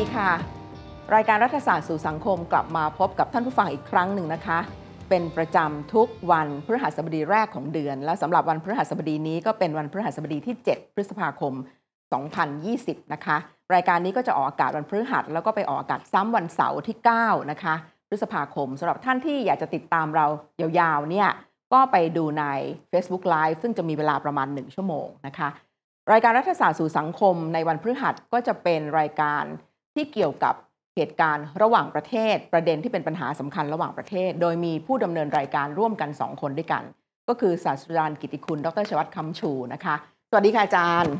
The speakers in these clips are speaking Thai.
ดีค่ะรายการรัฐศาสตร์สู่สังคมกลับมาพบกับท่านผู้ฟังอีกครั้งหนึ่งนะคะ เป็นประจำทุกวันพฤหัสบดีแรกของเดือน และสำหรับวันพฤหัสบดีนี้ก็เป็นวันพฤหัสบดีที่ 7 พฤษภาคม2020นะคะรายการนี้ก็จะออกอากาศวันพฤหัส แล้วก็ไปออกอากาศซ้ำวันเสาร์ที่9นะคะพฤษภาคมสำหรับท่านที่อยากจะติดตามเรายาวๆเนี่ยก็ไปดูใน Facebook Live ซึ่งจะมีเวลาประมาณ 1 ชั่วโมงนะคะ รายการรัฐศาสตร์สู่สังคม ในวันพฤหัสก็จะเป็นรายการที่เกี่ยวกับเหตุการณ์ระหว่างประเทศ ประเด็นที่เป็นปัญหาสำคัญระหว่างประเทศ โดยมีผู้ดำเนินรายการร่วมกัน 2 คนด้วยกัน ก็คือศาสตราจารย์กิติคุณดรชวัตคำชูนะคะ สวัสดีค่ะอาจารย์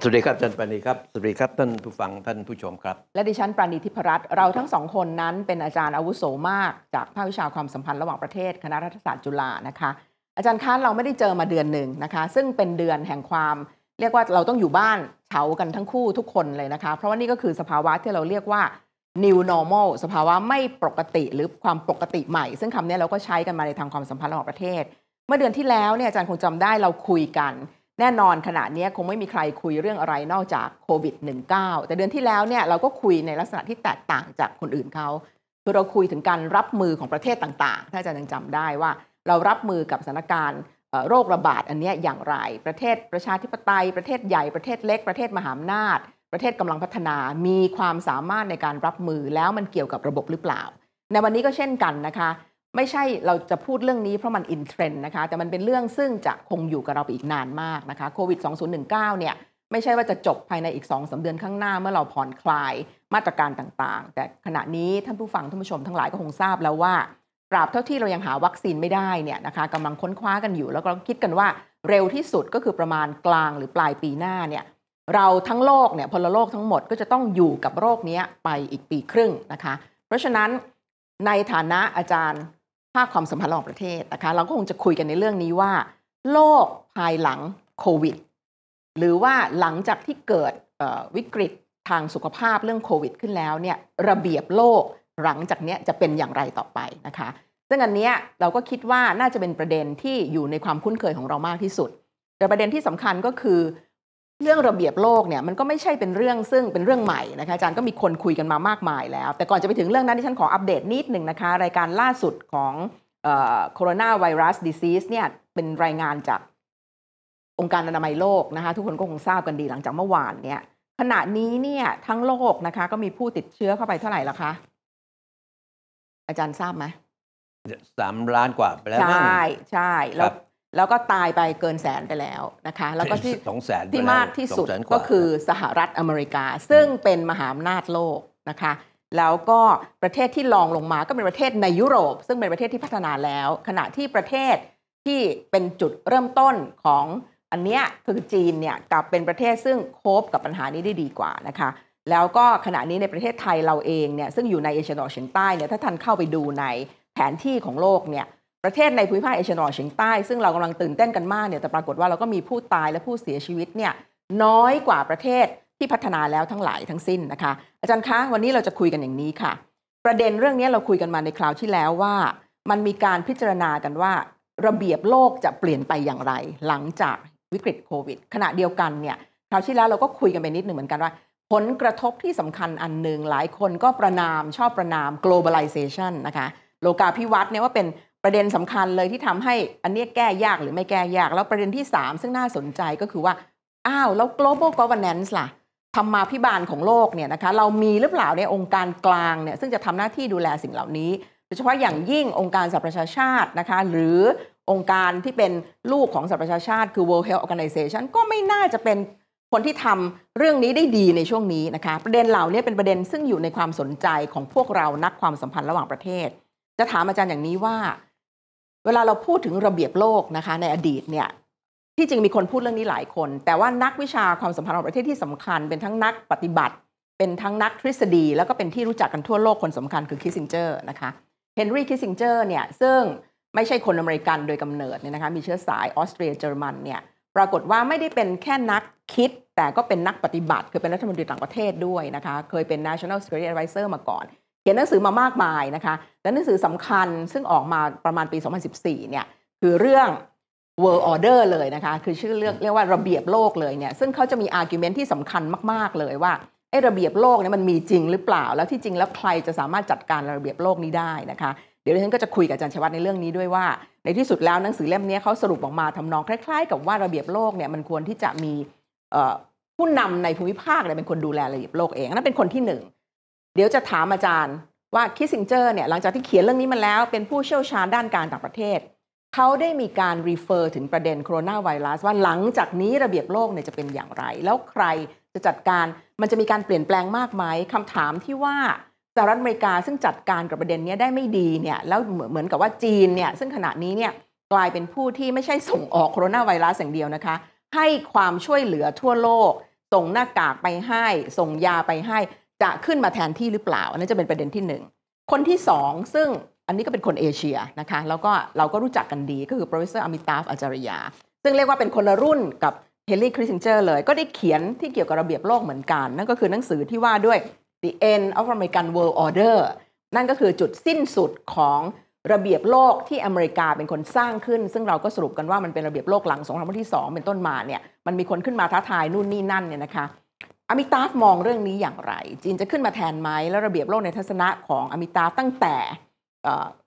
สวัสดีครับอาจารย์ปานีครับสวัสดีครับท่านผู้ฟังท่านผู้ชมครับ และดิฉันปราณีทิพรัตน์เราทั้งสองคนนั้น เป็นอาจารย์อาวุโสมาก จากภาควิชาความสัมพันธ์ ระหว่างประเทศ คณะรัฐศาสตร์จุฬานะคะอาจารย์ค้านเราไม่ได้เจอมาเดือนหนึ่งนะคะ ซึ่งเป็นเดือนแห่งความเรียกว่าเราต้องอยู่บ้านเฉากันทั้งคู่ทุกคนเลยนะคะ เพราะว่านี่ก็คือสภาวะที่เราเรียกว่า new normal สภาวะไม่ปกติหรือความปกติใหม่ ซึ่งคำนี้เราก็ใช้กันมาในทางความสัมพันธ์ระหว่างประเทศ เมื่อเดือนที่แล้วเนี่ยอาจารย์คงจำได้เราคุยกัน แน่นอนขณะนี้คงไม่มีใครคุยเรื่องอะไรนอกจากโควิด -19 แต่เดือนที่แล้วเนี่ยเราก็คุยในลักษณะที่แตกต่างจากคนอื่นเขาคือเราคุยถึงการรับมือของประเทศต่าง ๆ ถ้าอาจารย์ยังจำได้ว่า เรารับมือกับสถานการณ์โรคระบาดอันนี้อย่างไร ประเทศประชาธิปไตยประเทศใหญ่ประเทศเล็ก ประเทศมหาอำนาจ ประเทศกำลังพัฒนา มีความสามารถในการรับมือแล้วมันเกี่ยวกับระบบหรือเปล่า ในวันนี้ก็เช่นกันนะคะ ไม่ใช่เราจะพูดเรื่องนี้เพราะมันอินเทรนด์นะคะแต่มันเป็นเรื่องซึ่งจะคงอยู่กับเราไปอีกนานมากนะคะโควิด2019เนี่ยไม่ใช่ว่าจะจบภายในอีก2อสเดือนข้างหน้าเมื่อเราผ่อนคลายมาตรการต่าง ๆ แต่ขณะนี้ท่านผู้ฟังท่านผู้ชมทั้งหลายก็คงทราบแล้วว่าตราบเท่าที่เรายังหาวัคซีนไม่ได้เนี่ยนะคะกำลังค้นคว้ากันอยู่ แล้วก็คิดกันว่าเร็วที่สุดก็คือประมาณกลางหรือปลายปีหน้าเนี่ยเราทั้งโลกเนี่ยพลโลกทั้งหมดก็จะต้องอยู่กับโรคนี้ไปอีกปีครึ่งนะคะเพราะฉะนั้นในฐานะอาจารย์ภาคความสัมพันธ์ระหว่างประเทศนะคะเราก็คงจะคุยกันในเรื่องนี้ว่า โลกภายหลังโควิดหรือว่าหลังจากที่เกิดวิกฤตทางสุขภาพเรื่องโควิดขึ้นแล้วเนี่ยระเบียบโลกหลังจากนี้จะเป็นอย่างไรต่อไปนะคะ ซึ่งอันนี้เราก็คิดว่าน่าจะเป็นประเด็นที่อยู่ในความคุ้นเคยของเรามากที่สุด แต่ประเด็นที่สำคัญก็คือเรื่องระเบียบโลกเนี่ยมันก็ไม่ใช่เป็นเรื่องซึ่งเป็นเรื่องใหม่นะคะอาจารย์ก็มีคนคุยกันมามากมายแล้ว แต่ก่อนจะไปถึงเรื่องนั้นที่ฉันขออัปเดตนิดหนึ่งนะคะ รายการล่าสุดของโคโรนาไวรัสดิซีสเนี่ยเป็นรายงานจากองค์การอนามัยโลกนะคะทุกคนก็คงทราบกันดีหลังจากเมื่อวานเนี่ยขณะนี้เนี่ยทั้งโลกนะคะก็มีผู้ติดเชื้อเข้าไปเท่าไหร่ละคะอาจารย์ทราบไหมสามล้านกว่าไปแล้วใช่ ใช่ แล้ว แล้วก็ตายไปเกินแสนไปแล้วนะคะ แล้วก็ที่สองแสนที่มากที่สุดก็คือสหรัฐอเมริกา ซึ่งเป็นมหาอำนาจโลกนะคะ แล้วก็ประเทศที่รองลงมาก็เป็นประเทศในยุโรป ซึ่งเป็นประเทศที่พัฒนาแล้ว ขณะที่ประเทศที่เป็นจุดเริ่มต้นของอันเนี้ยคือจีนเนี่ยกับเป็นประเทศซึ่งโคบกับปัญหานี้ได้ดีกว่านะคะแล้วก็ขณะนี้ในประเทศไทยเราเองเนี่ยซึ่งอยู่ในเอเชียตะวันออกเฉียงใต้เนี่ยถ้าท่านเข้าไปดูในแผนที่ของโลกเนี่ยประเทศในภูมิภาคเอเชียตะวันออกเฉียงใต้ ซึ่งเรากำลังตื่นเต้นกันมากเนี่ยแต่ปรากฏว่าเราก็มีผู้ตายและผู้เสียชีวิตเนี่ยน้อยกว่าประเทศที่พัฒนาแล้วทั้งหลายทั้งสิ้นนะคะอาจารย์คะวันนี้เราจะคุยกันอย่างนี้ค่ะ ประเด็นเรื่องนี้เราคุยกันมาในคราวที่แล้วว่ามันมีการพิจารณากันว่า ระเบียบโลกจะเปลี่ยนไปอย่างไรหลังจากวิกฤตโควิดขณะเดียวกันเนี่ยคราวที่แล้วเราก็คุยกันไปนิดหนึ่งเหมือนกันว่าผลกระทบที่สำคัญอันหนึ่งหลายคนก็ประนามชอบประนาม globalization นะคะ โลกาภิวัตน์เนี่ยว่าเป็นประเด็นสำคัญเลยที่ทำให้อันนี้แก้ยากหรือไม่แก้ยาก แล้วประเด็นที่ 3 ซึ่งน่าสนใจก็คือว่าอ้าวแล้ว global governance ล่ะธรรมาพิบาลของโลกเนี่ยนะคะ เรามีหรือเปล่าในองค์การกลางเนี่ยซึ่งจะทำหน้าที่ดูแลสิ่งเหล่านี้ โดยเฉพาะอย่างยิ่งองค์การสหประชาชาตินะคะหรือองค์การที่เป็นลูกของสหประชาชาติ คือ World Health Organization ก็ไม่น่าจะเป็นคนที่ทำเรื่องนี้ได้ดีในช่วงนี้นะคะ ประเด็นเหล่านี้เป็นประเด็นซึ่งอยู่ในความสนใจของพวกเรานักความสัมพันธ์ระหว่างประเทศ จะถามอาจารย์อย่างนี้ว่า เวลาเราพูดถึงระเบียบโลกนะคะ ในอดีตเนี่ยที่จริงมีคนพูดเรื่องนี้หลายคน แต่ว่านักวิชาความสัมพันธ์ระหว่างประเทศที่สำคัญ เป็นทั้งนักปฏิบัติ เป็นทั้งนักทฤษฎี แล้วก็เป็นที่รู้จักกันทั่วโลกคนสำคัญคือคิสซิงเจอร์นะคะเฮนรี่คิสซิงเจอร์เนี่ยซึ่งไม่ใช่คนอเมริกันโดยกำเนิดเนี่ยนะคะมีเชื้อสายออสเตรียเยอรมันเนี่ยปรากฏว่าไม่ได้เป็นแค่นักคิดแต่ก็เป็นนักปฏิบัติ คือเป็นรัฐมนตรีต่างประเทศด้วยนะคะ เคยเป็น national security advisor มาก่อน เขียนหนังสือมามากมายนะคะ และหนังสือสำคัญซึ่งออกมาประมาณปี 2014 เนี่ย คือเรื่อง world order เลยนะคะ คือชื่อเรื่องเรียกว่าระเบียบโลกเลยเนี่ย ซึ่งเขาจะมี argument ที่สำคัญมากๆ เลยว่า ไอ้ระเบียบโลกเนี่ยมันมีจริงหรือเปล่าแล้วที่จริงแล้วใครจะสามารถจัดการระเบียบโลกนี้ได้นะคะดี๋ยวดิฉันก็จะคุยกับอาจารย์ชวัตในเรื่องนี้ด้วยว่า ในที่สุดแล้วหนังสือเล่มนี้เขาสรุปออกมาทำนองคล้ายๆกับว่าระเบียบโลกเนี่ยมันควรที่จะมีผู้นำในภูมิภาคเนี่ยเป็นคนดูแลระเบียบโลกเองนั่นเป็นคนที่หนึ่ง เดี๋ยวจะถามอาจารย์ว่าคิสซิงเจอร์เนี่ยหลังจากที่เขียนเรื่องนี้มาแล้ว เป็นผู้เชี่ยวชาญด้านการต่างประเทศ เขาได้มีการรีเฟอร์ถึงประเด็นโคโรนาไวรัสว่าหลังจากนี้ระเบียบโลกเนี่ยจะเป็นอย่างไร แล้วใครจะจัดการมันจะมีการเปลี่ยนแปลงมากไหมคำถามที่ว่าสหรัฐอเมริกาซึ่งจัดการกับประเด็นนี้ได้ไม่ดีเนี่ยแล้วเหมือนกับว่าจีนเนี่ยซึ่งขณะนี้เนี่ยกลายเป็นผู้ที่ไม่ใช่ส่งออกโคโรนาไวรัสอย่างเดียวนะคะ ให้ความช่วยเหลือทั่วโลก ส่งหน้ากากไปให้ ส่งยาไปให้จะขึ้นมาแทนที่หรือเปล่า อันนั้นจะเป็นประเด็นที่ 1 คนที่ 2 ซึ่งอันนี้ก็เป็นคนเอเชียนะคะแล้วก็เราก็รู้จักกันดีก็คือ professor Amitav Acharya ซึ่งเรียกว่าเป็นคนละรุ่นกับเฮลรี่คริสติงเจอร์เลย ก็ได้เขียนที่เกี่ยวกับระเบียบโลกเหมือนกันนั่นก็คือหนังสือที่ว่าด้วย the end of American world order นั่นก็คือจุดสิ้นสุดของระเบียบโลกที่อเมริกาเป็นคนสร้างขึ้น ซึ่งเราก็สรุปกันว่ามันเป็นระเบียบโลกหลังสงครามโลกที่ 2 เป็นต้นมาเนี่ย มันมีคนขึ้นมาท้าทายนู่นนี่นั่นเนี่ยนะคะอามิตาฟมองเรื่องนี้อย่างไร จีนจะขึ้นมาแทนไหมแล้วระเบียบโลกในทัศนะของอามิตาฟตั้งแต่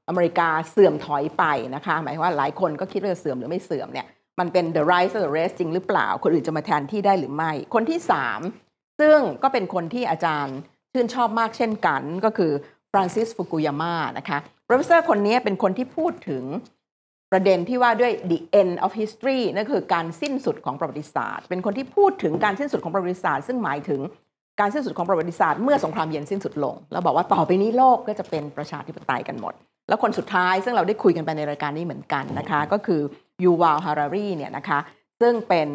อเมริกาเสื่อมถอยไปนะคะ หมายว่าหลายคนก็คิดว่าเสื่อมหรือไม่เสื่อมเนี่ย มันเป็น the rise of the r e s t จริงหรือเปล่า คนอื่นจะมาแทนที่ได้หรือไม่ คนที่ 3 ซึ่งก็เป็นคนที่อาจารย์ชื่นชอบมากเช่นกันก็คือฟรานซิสฟุกุยาม่านะคะโปรเฟสเซอร์คนนี้เป็นคนที่พูดถึงประเด็นที่ว่าด้วย the end of history นั่นคือการสิ้นสุดของประวัติศาสตร์ เป็นคนที่พูดถึงการสิ้นสุดของประวัติศาสตร์ ซึ่งหมายถึงการสิ้นสุดของประวัติศาสตร์ เมื่อสงครามเย็นสิ้นสุดลง แล้วบอกว่าต่อไปนี้โลกก็จะเป็นประชาธิปไตยกันหมด แล้วคนสุดท้าย ซึ่งเราได้คุยกันไปในรายการนี้เหมือนกันนะคะก็คือยูวาลฮารารีเนี่ยนะคะซึ่งเป็น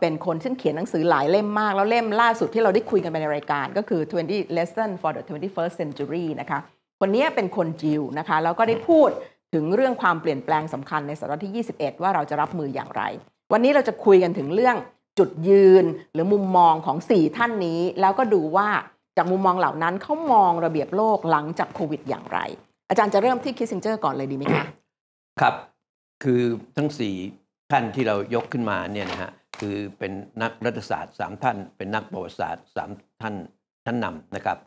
เป็นคนซึ่งเขียนหนังสือหลายเล่มมาก แล้วเล่มล่าสุดที่เราได้คุยกันไปในรายการก็คือ 20 lesson for the 21st century นะคะคนนี้เป็นคนจิวนะคะแล้วก็ได้พูดถึงเรื่องความเปลี่ยนแปลงสำคัญในศตวรรษที่ 21 ว่าเราจะรับมืออย่างไร วันนี้เราจะคุยกันถึงเรื่องจุดยืนหรือมุมมองของ 4 ท่านนี้ แล้วก็ดูว่าจากมุมมองเหล่านั้นเขามองระเบียบโลกหลังจากโควิดอย่างไร อาจารย์จะเริ่มที่คิสซิงเจอร์ก่อนเลยดีไหมคะครับ คือทั้ง4ท่านที่เรายกขึ้นมาเนี่ยนะฮะคือเป็นนักรัฐศาสตร์สามท่าน เป็นนักประวัติศาสตร์สามท่านชั้นนำนะครับ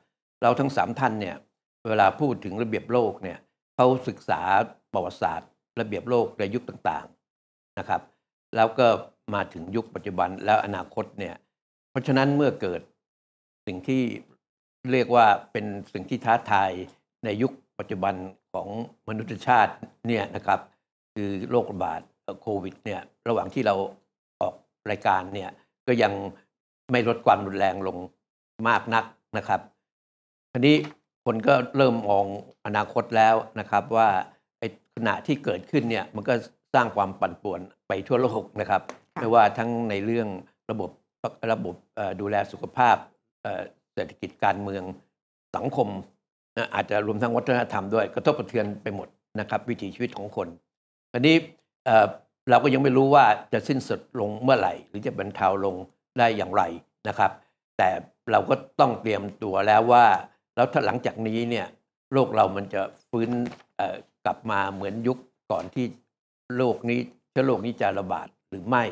เราทั้งสามท่านเนี่ยเวลาพูดถึงระเบียบโลกเนี่ยเขาศึกษาประวัติศาสตร์ ระเบียบโลกในยุคต่างๆนะครับ แล้วก็มาถึงยุคปัจจุบันแล้วอนาคตเนี่ยเพราะฉะนั้นเมื่อเกิดสิ่งที่เรียกว่าเป็นสิ่งที่ท้าทายในยุคปัจจุบันของมนุษยชาติเนี่ยนะครับ คือโรคระบาดโควิดเนี่ยระหว่างที่เรารายการเนี่ยก็ยังไม่ลดความรุนแรงลงมากนักนะครับทีนี้คนก็เริ่มมองอนาคตแล้วนะครับว่าขณะที่เกิดขึ้นเนี่ยมันก็สร้างความปั่นป่วนไปทั่วโลกนะครับไม่ว่าทั้งในเรื่องระบบระบบดูแลสุขภาพเศรษฐกิจการเมืองสังคม อาจจะรวมทั้งวัฒนธรรมด้วยกระทบกระเทือนไปหมดนะครับวิถีชีวิตของคนอันนี้เราก็ยังไม่รู้ว่าจะสิ้นสุดลงเมื่อไหร่ หรือจะบรรเทาลงได้อย่างไรนะครับ แต่เราก็ต้องเตรียมตัวแล้วว่า แล้วถ้าหลังจากนี้เนี่ย โลกเรามันจะฟื้นกลับมาเหมือนยุคก่อนที่โลกนี้เชื้อโลกนี้จะระบาดหรือไม่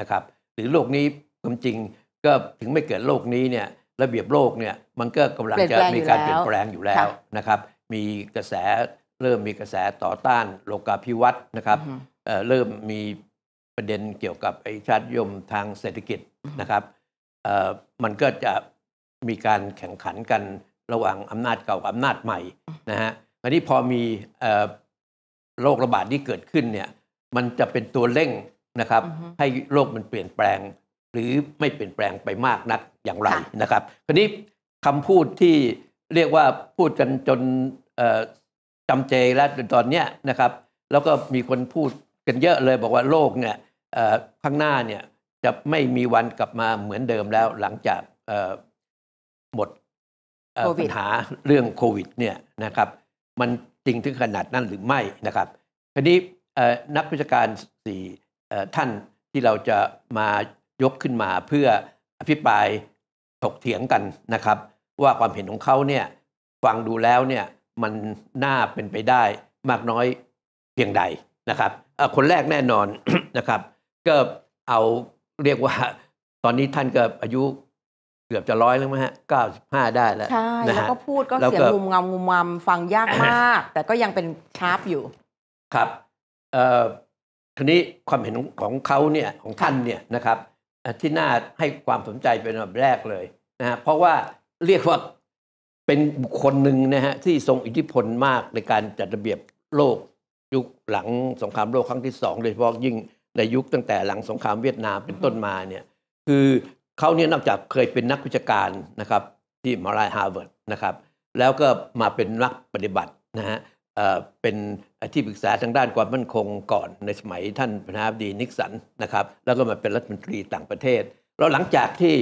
นะครับ หรือโลกนี้ความจริงก็ถึงไม่เกิดโลกนี้เนี่ย ระเบียบโลกเนี่ย มันก็กำลังจะมีการเปลี่ยนแปลงอยู่แล้วนะครับ มีกระแสเริ่มมีกระแสต่อต้านโลกาภิวัตน์นะครับเริ่มมีประเด็นเกี่ยวกับไอ้ชาติยมทางเศรษฐกิจนะครับ มันก็จะมีการแข่งขันกันระหว่างอำนาจเก่ากับอำนาจใหม่ นะฮะอันนี้พอมีโรคระบาดที่เกิดขึ้นเนี่ย มันจะเป็นตัวเร่งนะครับ ให้โลกมันเปลี่ยนแปลง หรือไม่เปลี่ยนแปลงไปมากนักอย่างไรนะครับคราวนี้คำพูดที่เรียกว่าพูดกันจนจำเจแล้วตอนเนี้ยนะครับ แล้วก็มีคนพูดกันเยอะเลยบอกว่าโลกเนี่ยข้างหน้าเนี่ยจะไม่มีวันกลับมาเหมือนเดิมแล้วหลังจากหมดปัญหาเรื่องโควิดเนี่ยนะครับ มันจริงถึงขนาดนั้นหรือไม่นะครับทีนี้นักวิชาการสี่ท่านที่เราจะมายกขึ้นมาเพื่ออภิปรายถกเถียงกันนะครับ ว่าความเห็นของเขาเนี่ยฟังดูแล้วเนี่ยมันน่าเป็นไปได้มากน้อยเพียงใดนะครับคนแรกแน่นอนนะครับก็เอาเรียกว่า ตอนนี้ท่านก็อายุเกือบจะร้อยแล้วมั้ยฮะเก้าสิบห้าได้แล้วใช่ แล้วก็พูดก็เสียงงุมงำงุมงำฟังยากมาก แต่ก็ยังเป็นชาร์ปอยู่ครับ เอ่อทีนี้ความเห็นของเขาเนี่ยของท่านเนี่ยนะครับ ที่น่าให้ความสนใจเป็นอันบแรกเลยนะฮะ เพราะว่าเรียกว่าเป็นบุคคลหนึ่งนะฮะที่ทรงอิทธิพลมากในการจัดระเบียบโลกยุคหลังสงครามโลกครั้งที่สองโดยเฉพาะยิ่งในยุคตั้งแต่หลังสงครามเวียดนาม เป็นต้นมาเนี่ย คือเขาเนี่ยนอกจากเคยเป็นนักวิชาการนะครับที่มหาลัยฮาร์วาร์ดนะครับ แล้วก็มาเป็นนักปฏิบัตินะฮะเป็นที่ปรึกษาทางด้านความมั่นคงก่อนในสมัยท่านประธานาธิบดีนิกสันนะครับ แล้วก็มาเป็นรัฐมนตรีต่างประเทศแล้วหลังจากที่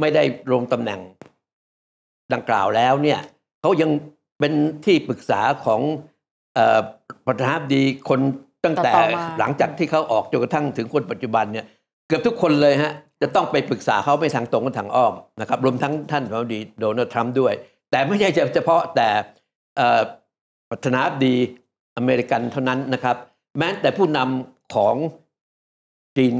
ไม่ได้ลงตำแหน่ง ดังกล่าวแล้วเนี่ยเขายังเป็นที่ปรึกษาของประธานาธิบดีคนตั้งแต่หลังจากที่เขาออกจนกระทั่งถึงคนปัจจุบันเนี่ยเกือบทุกคนเลยฮะจะต้องไปปรึกษาเขาไม่ทางตรงกับทางอ้อมนะครับรวมทั้งท่านประธานาธิบดีโดนัลด์ทรัมป์ด้วย แต่ไม่ใช่เฉพาะแต่ประธานาธิบดีอเมริกันเท่านั้นนะครับ แม้แต่ผู้นำของจีน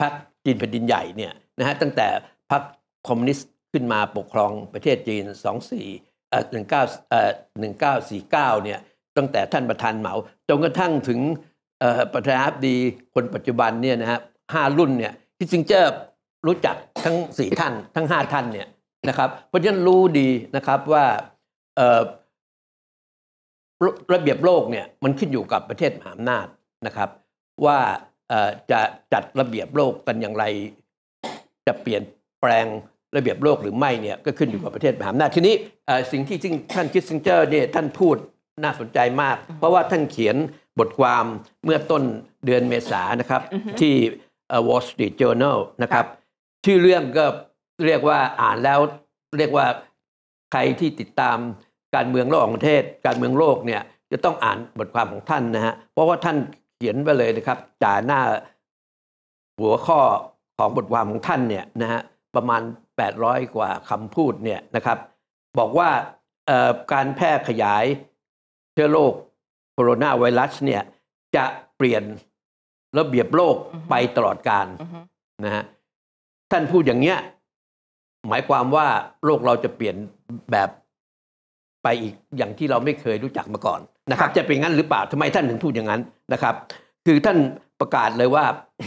พรรคจีนแผ่นดินใหญ่เนี่ยนะฮะตั้งแต่พรรคคอมมิวนิสต์ขึ้นมาปกครองประเทศจีน 24 19 1949เนี่ยตั้งแต่ท่านประธานเหมาจนกระทั่งถึงประธานาธิบดีคนปัจจุบันเนี่ยนะับห้ารุ่นเนี่ยที่จริงจะรู้จักทั้งสี่ท่านทั้งห้าท่านเนี่ยนะครับ เพราะฉะนั้นรู้ดีนะครับว่าระเบียบโลกเนี่ยมันขึ้นอยู่กับประเทศมหาอำนาจนะครับ ว่าจะจัดระเบียบโลกกันอย่างไรจะเปลี่ยนแปลงระเบียบโลกหรือไม่เนี่ยก็ขึ้นอยู่กับประเทศมหาอำนาจทีนี้สิ่งที่ท่านคิสซิงเจอร์เนี่ยท่านพูดน่าสนใจมาก เพราะว่าท่านเขียนบทความเมื่อต้นเดือนเมษานะครับที่ Wall Street Journal นะครับชื่อเรื่องก็เรียกว่าอ่านแล้ว เรียกว่าใครที่ติดตามการเมืองระหว่างประเทศการเมืองโลกเนี่ยจะต้องอ่านบทความของท่านนะฮะเพราะว่าท่านเขียนไปเลยนะครับจ่าหน้าหัวข้อของบทความของท่านเนี่ยนะฮะประมาณ 800กว่าคำพูดเนี่ยนะครับ บอกว่าการแพร่ขยายเชื้อโรคโคโรนาไวรัสเนี่ยจะเปลี่ยนระเบียบโลกไปตลอดการนะฮะท่านพูดอย่างเนี้ยหมายความว่าโลกเราจะเปลี่ยนแบบไปอีกอย่างที่เราไม่เคยรู้จักมาก่อนนะครับ จะเป็นงั้นหรือเปล่าทำไมท่านถึงพูดอย่างนั้นนะครับ คือท่านประกาศเลยว่า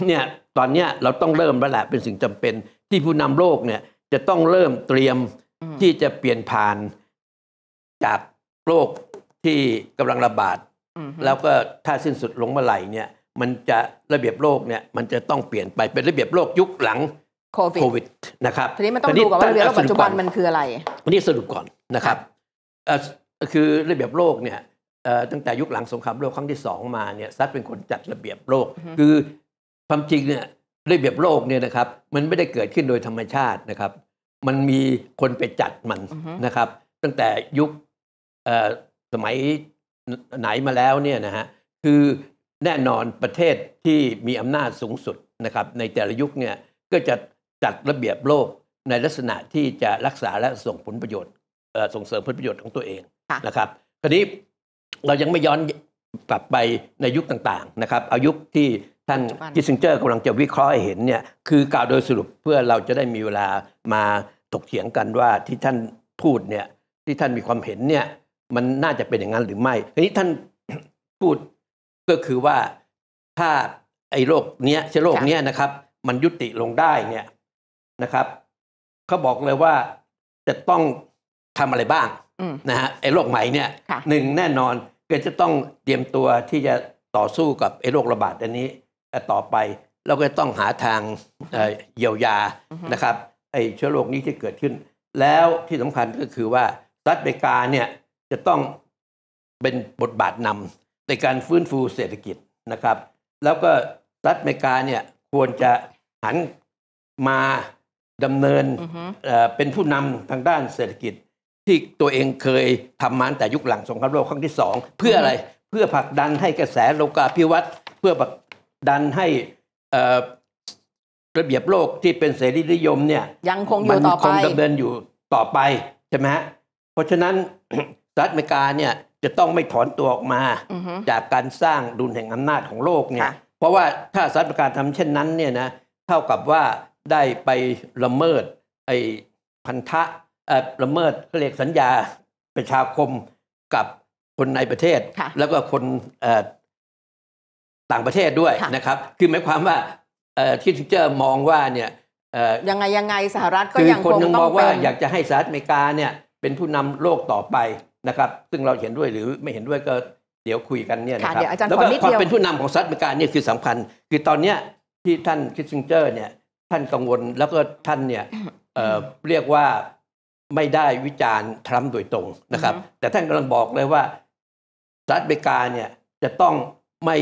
เนี่ยตอนเนี้ยเราต้องเริ่มแล้วแหละเป็นสิ่งจำเป็นที่ผู้นำโลกเนี่ยจะต้องเริ่มเตรียมที่จะเปลี่ยนผ่านจากโลกที่กำลังระบาดแล้วก็ถ้าสิ้นสุดลงเมื่อไหร่เนี่ย มันจะระเบียบโลกเนี่ยมันจะต้องเปลี่ยนไปเป็นระเบียบโลกยุคหลังโควิดนะครับทีนี้มันต้องดูก่อนว่าระเบียบโลกปัจจุบันมันคืออะไรวันนี้สรุปก่อนนะครับคือระเบียบโลกเนี่ยตั้งแต่ยุคหลังสงครามโลกครั้งที่สองมาเนี่ย ซัดเป็นคนจัดระเบียบโลกคือความจริงเนี่ยระเบียบโลกเนี่ยนะครับ มันไม่ได้เกิดขึ้นโดยธรรมชาตินะครับ มันมีคนไปจัดมันนะครับ ตั้งแต่ยุคสมัยไหนมาแล้วเนี่ยนะฮะคือแน่นอนประเทศที่มีอำนาจสูงสุดนะครับในแต่ละยุค เนี่ย ก็จะจัดระเบียบโลกในลักษณะที่จะรักษาและส่งผลประโยชน์ ส่งเสริมผลประโยชน์ของตัวเองนะครับ คราวนี้เรายังไม่ย้อนกลับไปในยุคต่างๆนะครับอายุคที่ท่านกิซิงเจอร์กำลังจะวิเคราะห์เห็นเนี่ยคือกล่าวโดยสรุปเพื่อเราจะได้มีเวลามาถกเถียงกันว่าที่ท่านพูดเนี่ยที่ท่านมีความเห็นเนี่ยมันน่าจะเป็นอย่างนั้นหรือไม่ ทีนี้ท่านพูดก็คือว่าถ้าไอ้โรคเนี้ยเชื้อโรคเนี้ยนะครับ มันยุติลงได้เนี่ยนะครับเขาบอกเลยว่าจะต้องทำอะไรบ้างนะฮะไอ้โรคใหม่เนี่ยหนึ่งแน่นอนก็จะต้องเตรียมตัวที่จะต่อสู้กับไอ้โรคระบาดอันนี้ต่อไป เราก็ต้องหาทางเยียวยานะครับ ไอ้เชื้อโรคนี้ที่เกิดขึ้น แล้วที่สำคัญก็คือว่ารัฐเบกาเนี่ยจะต้องเป็นบทบาทนำในการฟื้นฟูเศรษฐกิจนะครับ แล้วก็รัฐอเมริกาเนี่ยควรจะหันมาดำเนินเป็นผู้นำทางด้านเศรษฐกิจที่ตัวเองเคยทำมาแต่ยุคหลังสงครามโลกครั้งที่สองเพื่ออะไรเพื่อผลักดันให้กระแสโลกาภิวัตน์เพื่อผลักดันให้ระเบียบโลกที่เป็นเสรีนิยมเนี่ยยังคงอยู่ต่อไปมันคงดำเนินอยู่ต่อไปใช่ไหมฮะเพราะฉะนั้นรัฐอเมริกาเนี่ยจะต้องไม่ถอนตัวออกมาจากการสร้างดุลแห่งอำนาจของโลกเนี่ยเพราะว่าถ้าสหรัฐอเมริกาทำเช่นนั้นเนี่ยนะเท่ากับว่าได้ไปละเมิดไอ้พันธะละเมิดเรียกสัญญาประชาคมกับคนในประเทศ แล้วก็คนต่างประเทศด้วยนะครับ คือหมายความว่าที่ทิเจอร์มองว่าเนี่ยยังไงยังไงสหรัฐก็ยังคงต้องเป็นคนนึงมองว่า อยากจะให้สหรัฐอเมริกาเนี่ยเป็นผู้นำโลกต่อไปนะครับ ซึ่งเราเห็นด้วยหรือไม่เห็นด้วยก็เดี๋ยวคุยกันเนี่ยนะครับแล้วก็ความเป็นผู้นำของสหรัฐอเมริกาเนี่ยคือสำคัญคือตอนเนี้ยที่ท่านคิสซิงเจอร์เนี่ยท่านกังวล แล้วก็ท่านเนี่ยเเรียกว่าไม่ได้วิจารณ์ทรัมป์โดยตรงนะครับ แต่ท่านกำลังบอกเลยว่าสหรัฐอเมริกาเนี่ยจะต้องไม่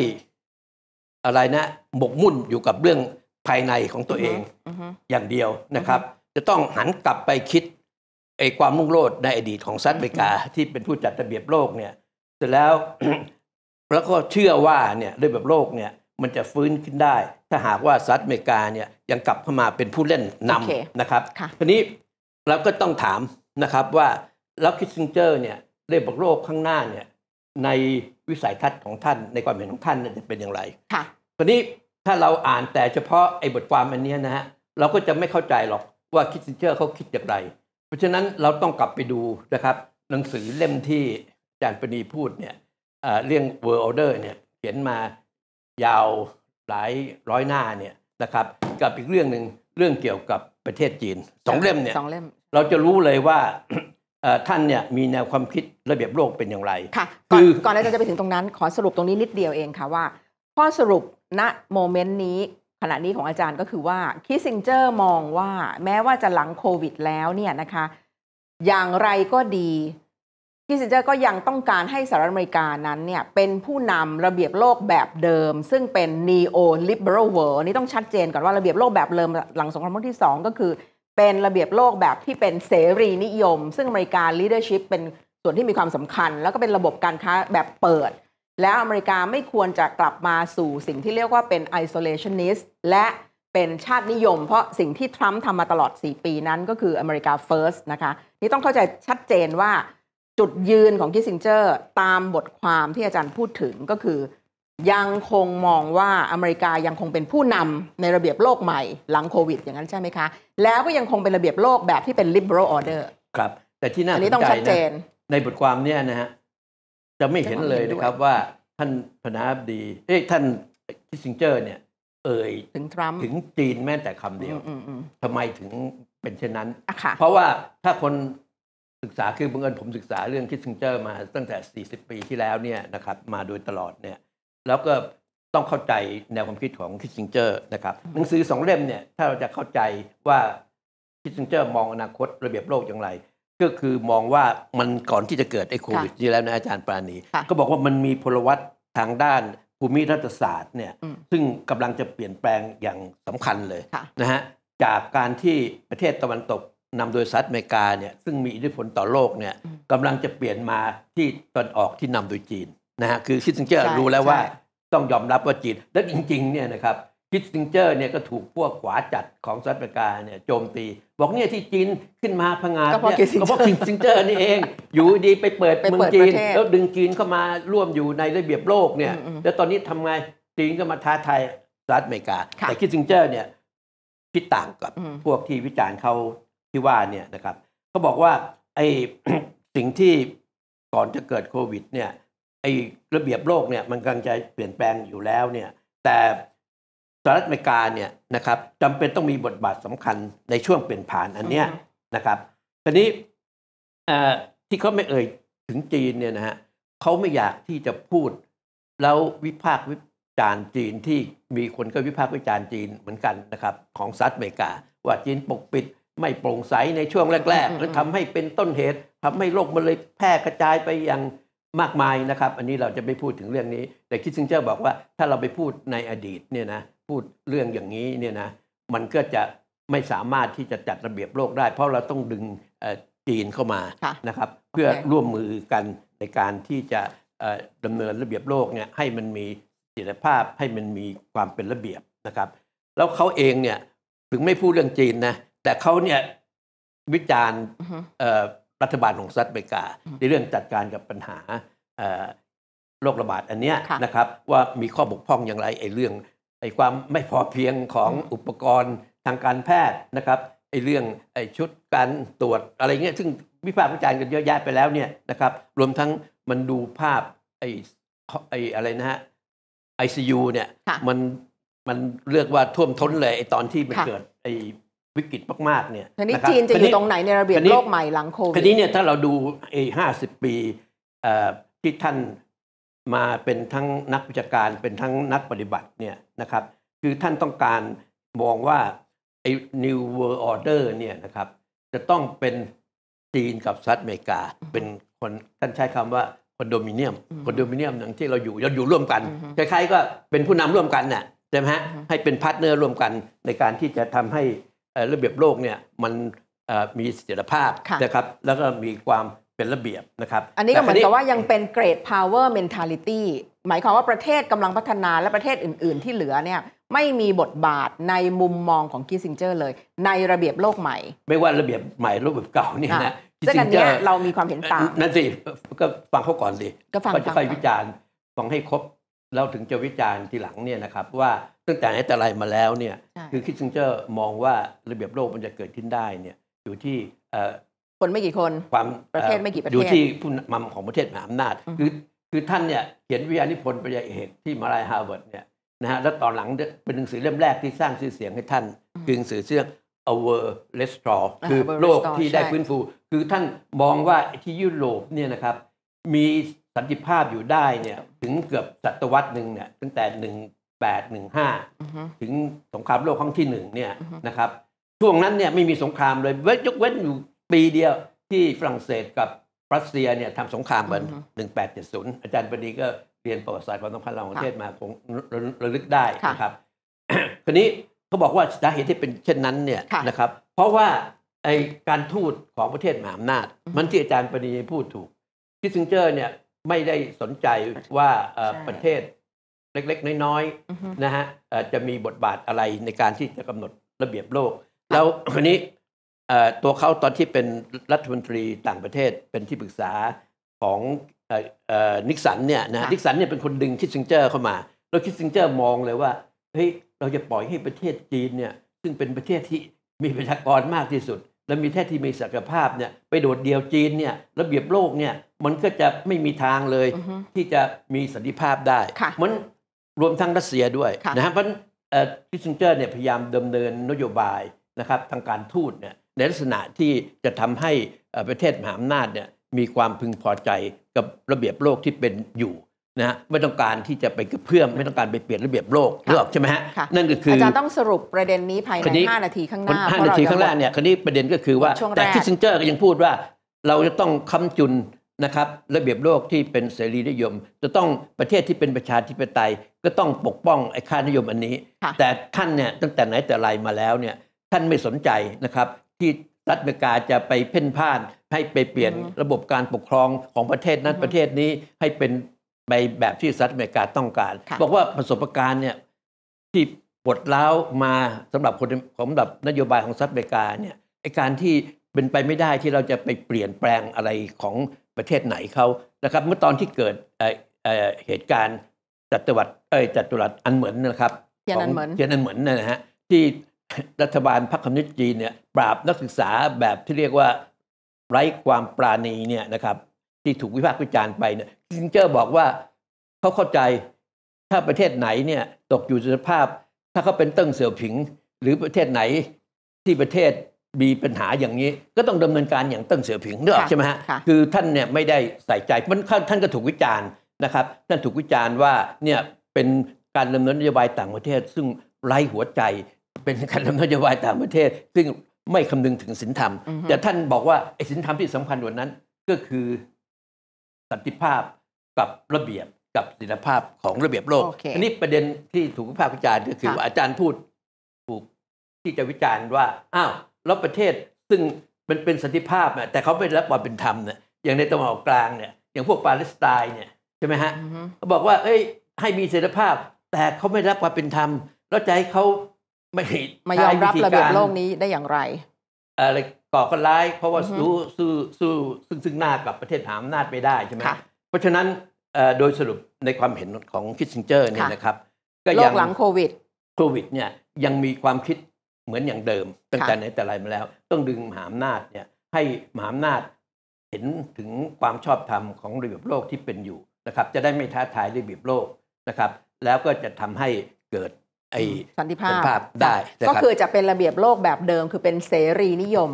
อะไรนะหมกมุ่นอยู่กับเรื่องภายในของตัวเองอย่างเดียวนะครับ จะต้องหันกลับไปคิดอ้ความมุ่งโลดในอดีตของสหรัฐอเมริกาที่เป็นผู้จัดระเบียบโลกเนี่ยเสร็จแล้วแล้วก็เชื่อว่าเนี่ยระเบียบโลกเนี่ยมันจะฟื้นขึ้นได้ ถ้าหากว่าสหรัฐอเมริกาเนี่ยยังกลับเข้ามาเป็นผู้เล่นนำนะครับทีนี้เราก็ต้องถามนะครับว่าแล้วคิสซิงเจอร์ เนี่ยรเรียบโลกข้างหน้าเนี่ยในวิสัยทัศน์ของท่านในความเห็นของท่านจะเป็นอย่างไรค่ะทีนี้ถ้าเราอ่านแต่เฉพาะไอ้บทความอันนี้นะฮะเราก็จะไม่เข้าใจหรอกว่าคิสซิงเจอร์เขาคิดอย่างไรราะฉะนั้นเราต้องกลับไปดูนะครับ หนังสือเล่มที่อาจารย์ปณีพูดเนี่ยเรื่อง World Order เนี่ยเขียนมายาวหลายร้อยหน้าเนี่ยนะครับกับอีกเรื่องหนึ่งเรื่องเกี่ยวกับประเทศจีน สองเล่มเนี่ยสองเล่มเราจะรู้เลยว่า ท่านเนี่ยมีแนวความคิดระเบียบโลกเป็นอย่างไรค่ะก่อนก่อนเราจะไปถึงตรงนั้น ขอสรุปตรงนี้นิดเดียวเองค่ะว่าข้อสรุปณโมเมนต์นี้ขณะนี้ของอาจารย์ก็คือว่าคิสซิงเจอร์มองว่า แม้ว่าจะหลังโควิดแล้วเนี่ยนะคะ อย่างไรก็ดีคิสซิงเจอร์ก็ยังต้องการให้สหรัฐอเมริกา นั้นเนี่ยเป็นผู้นำระเบียบโลกแบบเดิม ซึ่งเป็น neo liberal world นี่ต้องชัดเจนก่อนว่าระเบียบโลกแบบเดิมหลังสงครามโลกที่ 2 ก็คือ เป็นระเบียบโลกแบบที่เป็นเสรีนิยม ซึ่งอเมริกา leadership เป็นส่วนที่มีความสำคัญ แล้วก็เป็นระบบการค้าแบบเปิดแล้วอเมริกาไม่ควรจะกลับมาสู่สิ่งที่เรียกว่าเป็น isolationist และเป็นชาตินิยมเพราะสิ่งที่ทรัมป์ทำมาตลอด 4 ปีนั้นก็คืออเมริกา first นะคะนี่ต้องเข้าใจชัดเจนว่า จุดยืนของคิสซิงเจอร์ตามบทความที่อาจารย์พูดถึงก็คือ ยังคงมองว่าอเมริกายังคงเป็นผู้นำในระเบียบโลกใหม่หลังโควิดอย่างนั้นใช่ไหมคะ แล้วก็ยังคงเป็นระเบียบโลกแบบที่เป็น liberal order ครับ แต่ที่น่าสนใจนะในบทความเนี่ยนะฮะจะไม่เห็นเลยนะครับว่าท่านพนาบดีเอ้ท่านคิสซิงเจอร์ เนี่ยเอ่ยถึงทรัมป์ถึงจีนแม้แต่คำเดียวทำไมถึงเป็นเช่นนั้นเพราะว่าถ้าคนศึกษาคือบังเอิญผมศึกษาเรื่องคิสซิงเจอร์มาตั้งแต่ 40 ปีที่แล้วเนี่ยนะครับมาโดยตลอดเนี่ยแล้วก็ต้องเข้าใจแนวความคิดของคิสซิงเจอร์นะครับหนังสือสองเล่มเนี่ยถ้าเราจะเข้าใจว่าคิสซิงเจอร์ มองอนาคตระเบียบโลกอย่างไรก็คือมองว่ามันก่อนที่จะเกิดไอ้โควิดนี่แล้วนะอาจารย์ปราณี ก็บอกว่ามันมีพลวัตทางด้านภูมิรัฐศาสตร์เนี่ยซึ่งกำลังจะเปลี่ยนแปลงอย่างสำคัญเลยนะฮะจากการที่ประเทศตะวันตกนำโดยสหรัฐอเมริกาเนี่ยซึ่งมีอิทธิพลต่อโลกเนี่ยกำลังจะเปลี่ยนมาที่ตอนออกที่นำโดยจีนนะฮะคือคิดถึงเจอรรู้แล้วว่าต้องยอมรับว่าจีนและจริงๆเนี่ยนะครับคิสติงเจอร์เนี่ยก็ถูกพวกขวาจัดของสหรัฐอเมริกาเนี่ยโจมตี บอกเนี่ยที่จีนขึ้นมาพังงาเนี่ยก็เพราะคิสติงเจอร์นี่เอง อยู่ดีไปเปิดเมืองจีน แล้วดึงจีนเข้ามาร่วมอยู่ในระเบียบโลกเนี่ยแล้วตอนนี้ทำไงจีนก็มาท้าทายสหรัฐอเมริกา แต่คิสติงเจอร์เนี่ยคิดต่างกับพวกที่วิจารณ์เขาที่ว่าเนี่ยนะครับเขาบอกว่าไอ้สิ่งที่ก่อนจะเกิดโควิดเนี่ยไอ้ระเบียบโลกเนี่ยมันกำลังจะเปลี่ยนแปลงอยู่แล้วเนี่ยแต่สหรัฐอเมริกาเนี่ยนะครับจำเป็นต้องมีบทบาทสำคัญในช่วงเปลี่ยนผ่านอันเนี้ยนะครับทีนี้ที่เขาไม่เอ่ยถึงจีนเนี่ยนะฮะเขาไม่อยากที่จะพูดแล้ววิพากษ์วิจารณ์จีนที่มีคนก็วิพากษ์วิจารณ์จีนเหมือนกันนะครับ ของสหรัฐอเมริกาว่าจีนปกปิด ไม่โปร่งใสในช่วงแรกๆแลวทำให้เป็นต้นเหตุทำให้โรคมันเลยแพร่กระจายไปอย่างมากมายนะครับ อันนี้เราจะไม่พูดถึงเรื่องนี้ แต่คิดซึงเจ้าบอกว่า ถ้าเราไปพูดในอดีตเนี่ยนะพูดเรื่องอย่างนี้เนี่ยนะมันก็จะไม่สามารถที่จะจัดระเบียบโลกได้ เพราะเราต้องดึงจีนเข้ามานะครับ เพื่อร่วมมือกันในการที่จะดำเนินระเบียบโลกเนี่ย ให้มันมีศสลีภาพให้มันมีความเป็นระเบียบนะครับ แล้วเขาเองเนี่ยถึงไม่พูดเรื่องจีนนะแต่เขาเนี่ยวิจารณ์รัฐบาลของสหรัฐอเมริกาในเรื่องจัดการกับปัญหาโรคระบาดอันเนี้ยนะครับ ว่ามีข้อบกพร่องอย่างไรไอ้เรื่องไอ้ความไม่พอเพียงของอุปกรณ์ทางการแพทย์นะครับไอ้เรื่องไอ้ชุดการตรวจอะไรเงี้ยซึ่งวิพากษ์วิจารณ์กันเยอะแยะไปแล้วเนี่ยนะครับรวมทั้งมันดูภาพไอ้ไอ้อะไรนะฮะไอซียูเนี่ยมันมันเรียกว่าท่วมท้นเลยไอ้ตอนที่มันเกิดไอ้วิกฤตมากๆเนี่ยทนี้จีนจะอยู่ตรงไหนในระเบียบโลกใหม่หลังโควิดทีนี้เนี่ยถ้าเราดูไอ้ห้าสิบปีที่ท่านมาเป็นทั้งนักวิชาการ เป็นทั้งนักปฏิบัติเนี่ยนะครับ คือท่านต้องการมองว่าไอ้ New World Order เนี่ยนะครับจะต้องเป็นจีนกับสหรัฐอเมริกา เป็นคนท่านใช้คำว่าคอนโดมิเนียมคอนโดมิเนียมอย่างที่เราอยู่เราอยู่ร่วมกัน คล้ายๆก็เป็นผู้นำร่วมกันน่ะใช่ไหมฮะให้เป็นพาร์ทเนอร์ร่วมกันในการที่จะทำให้ระเบียบโลกเนี่ยมันมีเสถียรภาพนะครับ แล้วก็มีความเป็นระเบียบนะครับ อันนี้ก็เหมือนกับว่ายังเป็นเกรดพาวเวอร์เมนทาลิตี้ หมายความว่าประเทศกำลังพัฒนาและประเทศอื่นๆที่เหลือเนี่ยไม่มีบทบาทในมุมมองของคิสซิงเจอร์ เลย ในระเบียบโลกใหม่ ไม่ว่าระเบียบใหม่ระเบียบเก่าเนี่นะคิสซิงเจอร์เรามีความเห็นต่างนั่นสิ ก็ฟังเขาก่อนสิก็ฟังจะค่อยวิจารณ์ฟังให้ครบ แล้วถึงจะวิจารณ์ทีหลังเนี่ยนะครับ ว่าตั้งแต่ไหนแต่ไรมาแล้วเนี่ยคือคิสซิงเจอร์มองว่าระเบียบโลกมันจะเกิดขึ้นได้เนี่ยอยู่ที่คนไม่กี่คนความประเทศไม่กี่ประเทศ อยู่ที่ผู้นำของประเทศมหาอำนาจ คือคือท่านเนี่ยเขียนวิทยานิพนธ์ปริยเอกที่มาลายฮาร์วาร์ดเนี่ยนะฮะแล้วตอนหลังเป็นหนังสือเล่มแรกที่สร้างชื่อเสียงให้ท่าน คือหนังสือเชื่อ our restore คือโลกที่ได้ฟื้นฟู คือท่านมองว่าที่ยุโรปเนี่ยนะครับ มีสันติภาพอยู่ได้เนี่ยถึงเกือบศตวรรษหนึ่งเนี่ยตั้งแต่1815ถึงสงครามโลกครั้งที่หนึ่งเนี่ยนะครับช่วงนั้นเนี่ยไม่มีสงครามเลยเว้นยกเว้นอยู่ปีเดียวที่ฝรั่งเศสกับรัสเซียเนี่ยทำสงครามกัน 1870 อาจารย์ปณีก็เรียนประวัติศาสตร์ความสัมพันธ์ระหว่างประเทศมาคงระลึกได้นะครับ คราวนี้เขาบอกว่าสาเหตุที่เป็นเช่นนั้นเนี่ยนะครับ เพราะว่าไอการทูตของประเทศมหาอำนาจ มันที่อาจารย์ปณีพูดถูกคิสซิงเจอร์เนี่ยไม่ได้สนใจว่าประเทศเล็กๆ น้อยๆนะฮะจะมีบทบาทอะไรในการที่จะกำหนดระเบียบโลก แล้วคราวนี้ตัวเขาตอนที่เป็นรัฐมนตรีต่างประเทศเป็นที่ปรึกษาของนิกสันเนี่ยนะนิกสันเนี่ยเป็นคนดึงคิสซิงเจอร์เข้ามา แล้วคิสซิงเจอร์มองเลยว่าเฮ้ยเราจะปล่อยให้ประเทศจีนเนี่ยซึ่งเป็นประเทศที่มีประชากรมากที่สุด และมีแท้ที่มีศักยภาพเนี่ยไปโดดเดี่ยวจีนเนี่ยระเบียบโลกเนี่ยมันก็จะไม่มีทางเลยที่จะมีสันติภาพได้เมอนรวมทั้งรัสเซียด้วยนะครับเพราะคิสซิงเจอร์เนี่ยพยายามดำเนินนโยบายนะครับทางการทูตเนี่ยในลักษณะที่จะทำให้ประเทศมหาอำนาจเนี่ยมีความพึงพอใจกับระเบียบโลกที่เป็นอยู่นะไม่ต้องการที่จะไปกระเพื่อมไม่ต้องการไปเปลี่ยนระเบียบโลกหรอกใช่ไหมฮะนั่นก็คืออาจารย์ต้องสรุปประเด็นนี้ภายใน5นาทีข้างหน้า5นาทีข้างหน้าเนี่ยคันนี้ประเด็นก็คือว่าแต่คิสซินเจอร์ก็ยังพูดว่า เราจะต้องค้ำจุนนะครับ ระเบียบโลกที่เป็นเสรีนิยม จะต้องประเทศที่เป็นประชาธิปไตย ก็ต้องปกป้องไอ้ค่านิยมอันนี้ แต่ท่านเนี่ยตั้งแต่ไหนแต่ไรมาแล้วเนี่ย ท่านไม่สนใจนะครับที่รัฐอเมริกาจะไปเพ่นพ่านให้ไปเปลี่ยนระบบการปกครองของประเทศนั้นประเทศนี้ให้เป็นไปแบบที่สรัฐอเมริกาต้องการบอกว่าประสบการณ์เนี่ยที่ปวดล้าวมาสำหรับคนสำหรับนโยบายของสรัฐอเมริกาเนี่ยไอการที่เป็นไปไม่ได้ที่เราจะไปเปลี่ยนแปลงอะไรของประเทศไหนเขานะครับ เมื่อตอนที่เกิดเหตุการณ์จัตวรัสเอ้ยจัตุรัสอันเหมือนนะครับเทียนอันเหมือนเทียนอันเหมือนนะฮะที่รัฐบาลพรรคคอมมิวนิสต์จีนเนี่ยปราบนักศึกษาแบบที่เรียกว่าไร้ความปราณีเนี่ยนะครับ ที่ถูกวิพากษ์วิจารณ์ไปเนี่ยซิงเจอร์บอกว่าเขาเข้าใจถ้าประเทศไหนเนี่ยตกอยู่ในสภาพ ถ้าเขาเป็นเติ้งเสี่ยวผิง หรือประเทศไหนที่ประเทศมีปัญหาอย่างนี้ ก็ต้องดำเนินการอย่างเติ้งเสี่ยวผิงเนอะใช่ไหมฮะคือท่านเนี่ยไม่ได้ใส่ใจมันท่านก็ถูกวิจารณ์นะครับท่านถูกวิจารณ์ว่าเนี่ยเป็นการดำเนินนโยบายต่างประเทศซึ่งไร้หัวใจเป็นการทำนโยบายต่างประเทศซึ่งไม่คำนึงถึงศีลธรรม แต่ท่านบอกว่าไอ้ศีลธรรมที่สำคัญกว่านั้นก็คือสันติภาพกับระเบียบกับศิลภาพของระเบียบโลก อันนี้ประเด็นที่ถูกภาควิจารณ์ก็คือว่าอาจารย์พูดถูกที่จะวิจารณ์ว่า อ้าวแล้วประเทศซึ่งมันเป็นสันติภาพแต่เขาไม่รับความเป็นธรรมเนี่ยอย่างในตะวันออกกลางเนี่ยอย่างพวกปาเลสไตน์เนี่ยใช่ไหมฮะเขาบอกว่าเอ้ยให้มีเสรีภาพแต่เขาไม่รับความเป็นธรรม แล้วจะให้เขาไม่ม่ยอมรับระเบียบโลกนี้ได้อย่างไรอะไรก่อกนร้าย เพราะว่าสู้สู้สู้ซึ่งซึ่งหน้ากับประเทศหาอำนาจไม่ได้ใช่ไหมเพราะฉะนั้นโดยสรุปในความเห็นของคิดซิงเจอร์เนี่ยนะครับ ก็ยังหลังโควิด โควิดเนี่ยยังมีความคิดเหมือนอย่างเดิม ตั้งแต่ไหนแต่ไรมาแล้ว ต้องดึงมหาอำนาจเนี่ยให้มหาอำนาจเห็นถึงความชอบธรรมของระเบียบโลกที่เป็นอยู่นะครับจะได้ไม่ท้าทายระเบียบโลกนะครับ แล้วก็จะทำให้เกิดไอสันติภาพาพได้ก็คือจะเป็นระเบียบโลกแบบเดิมคือเป็นเสรีนิยม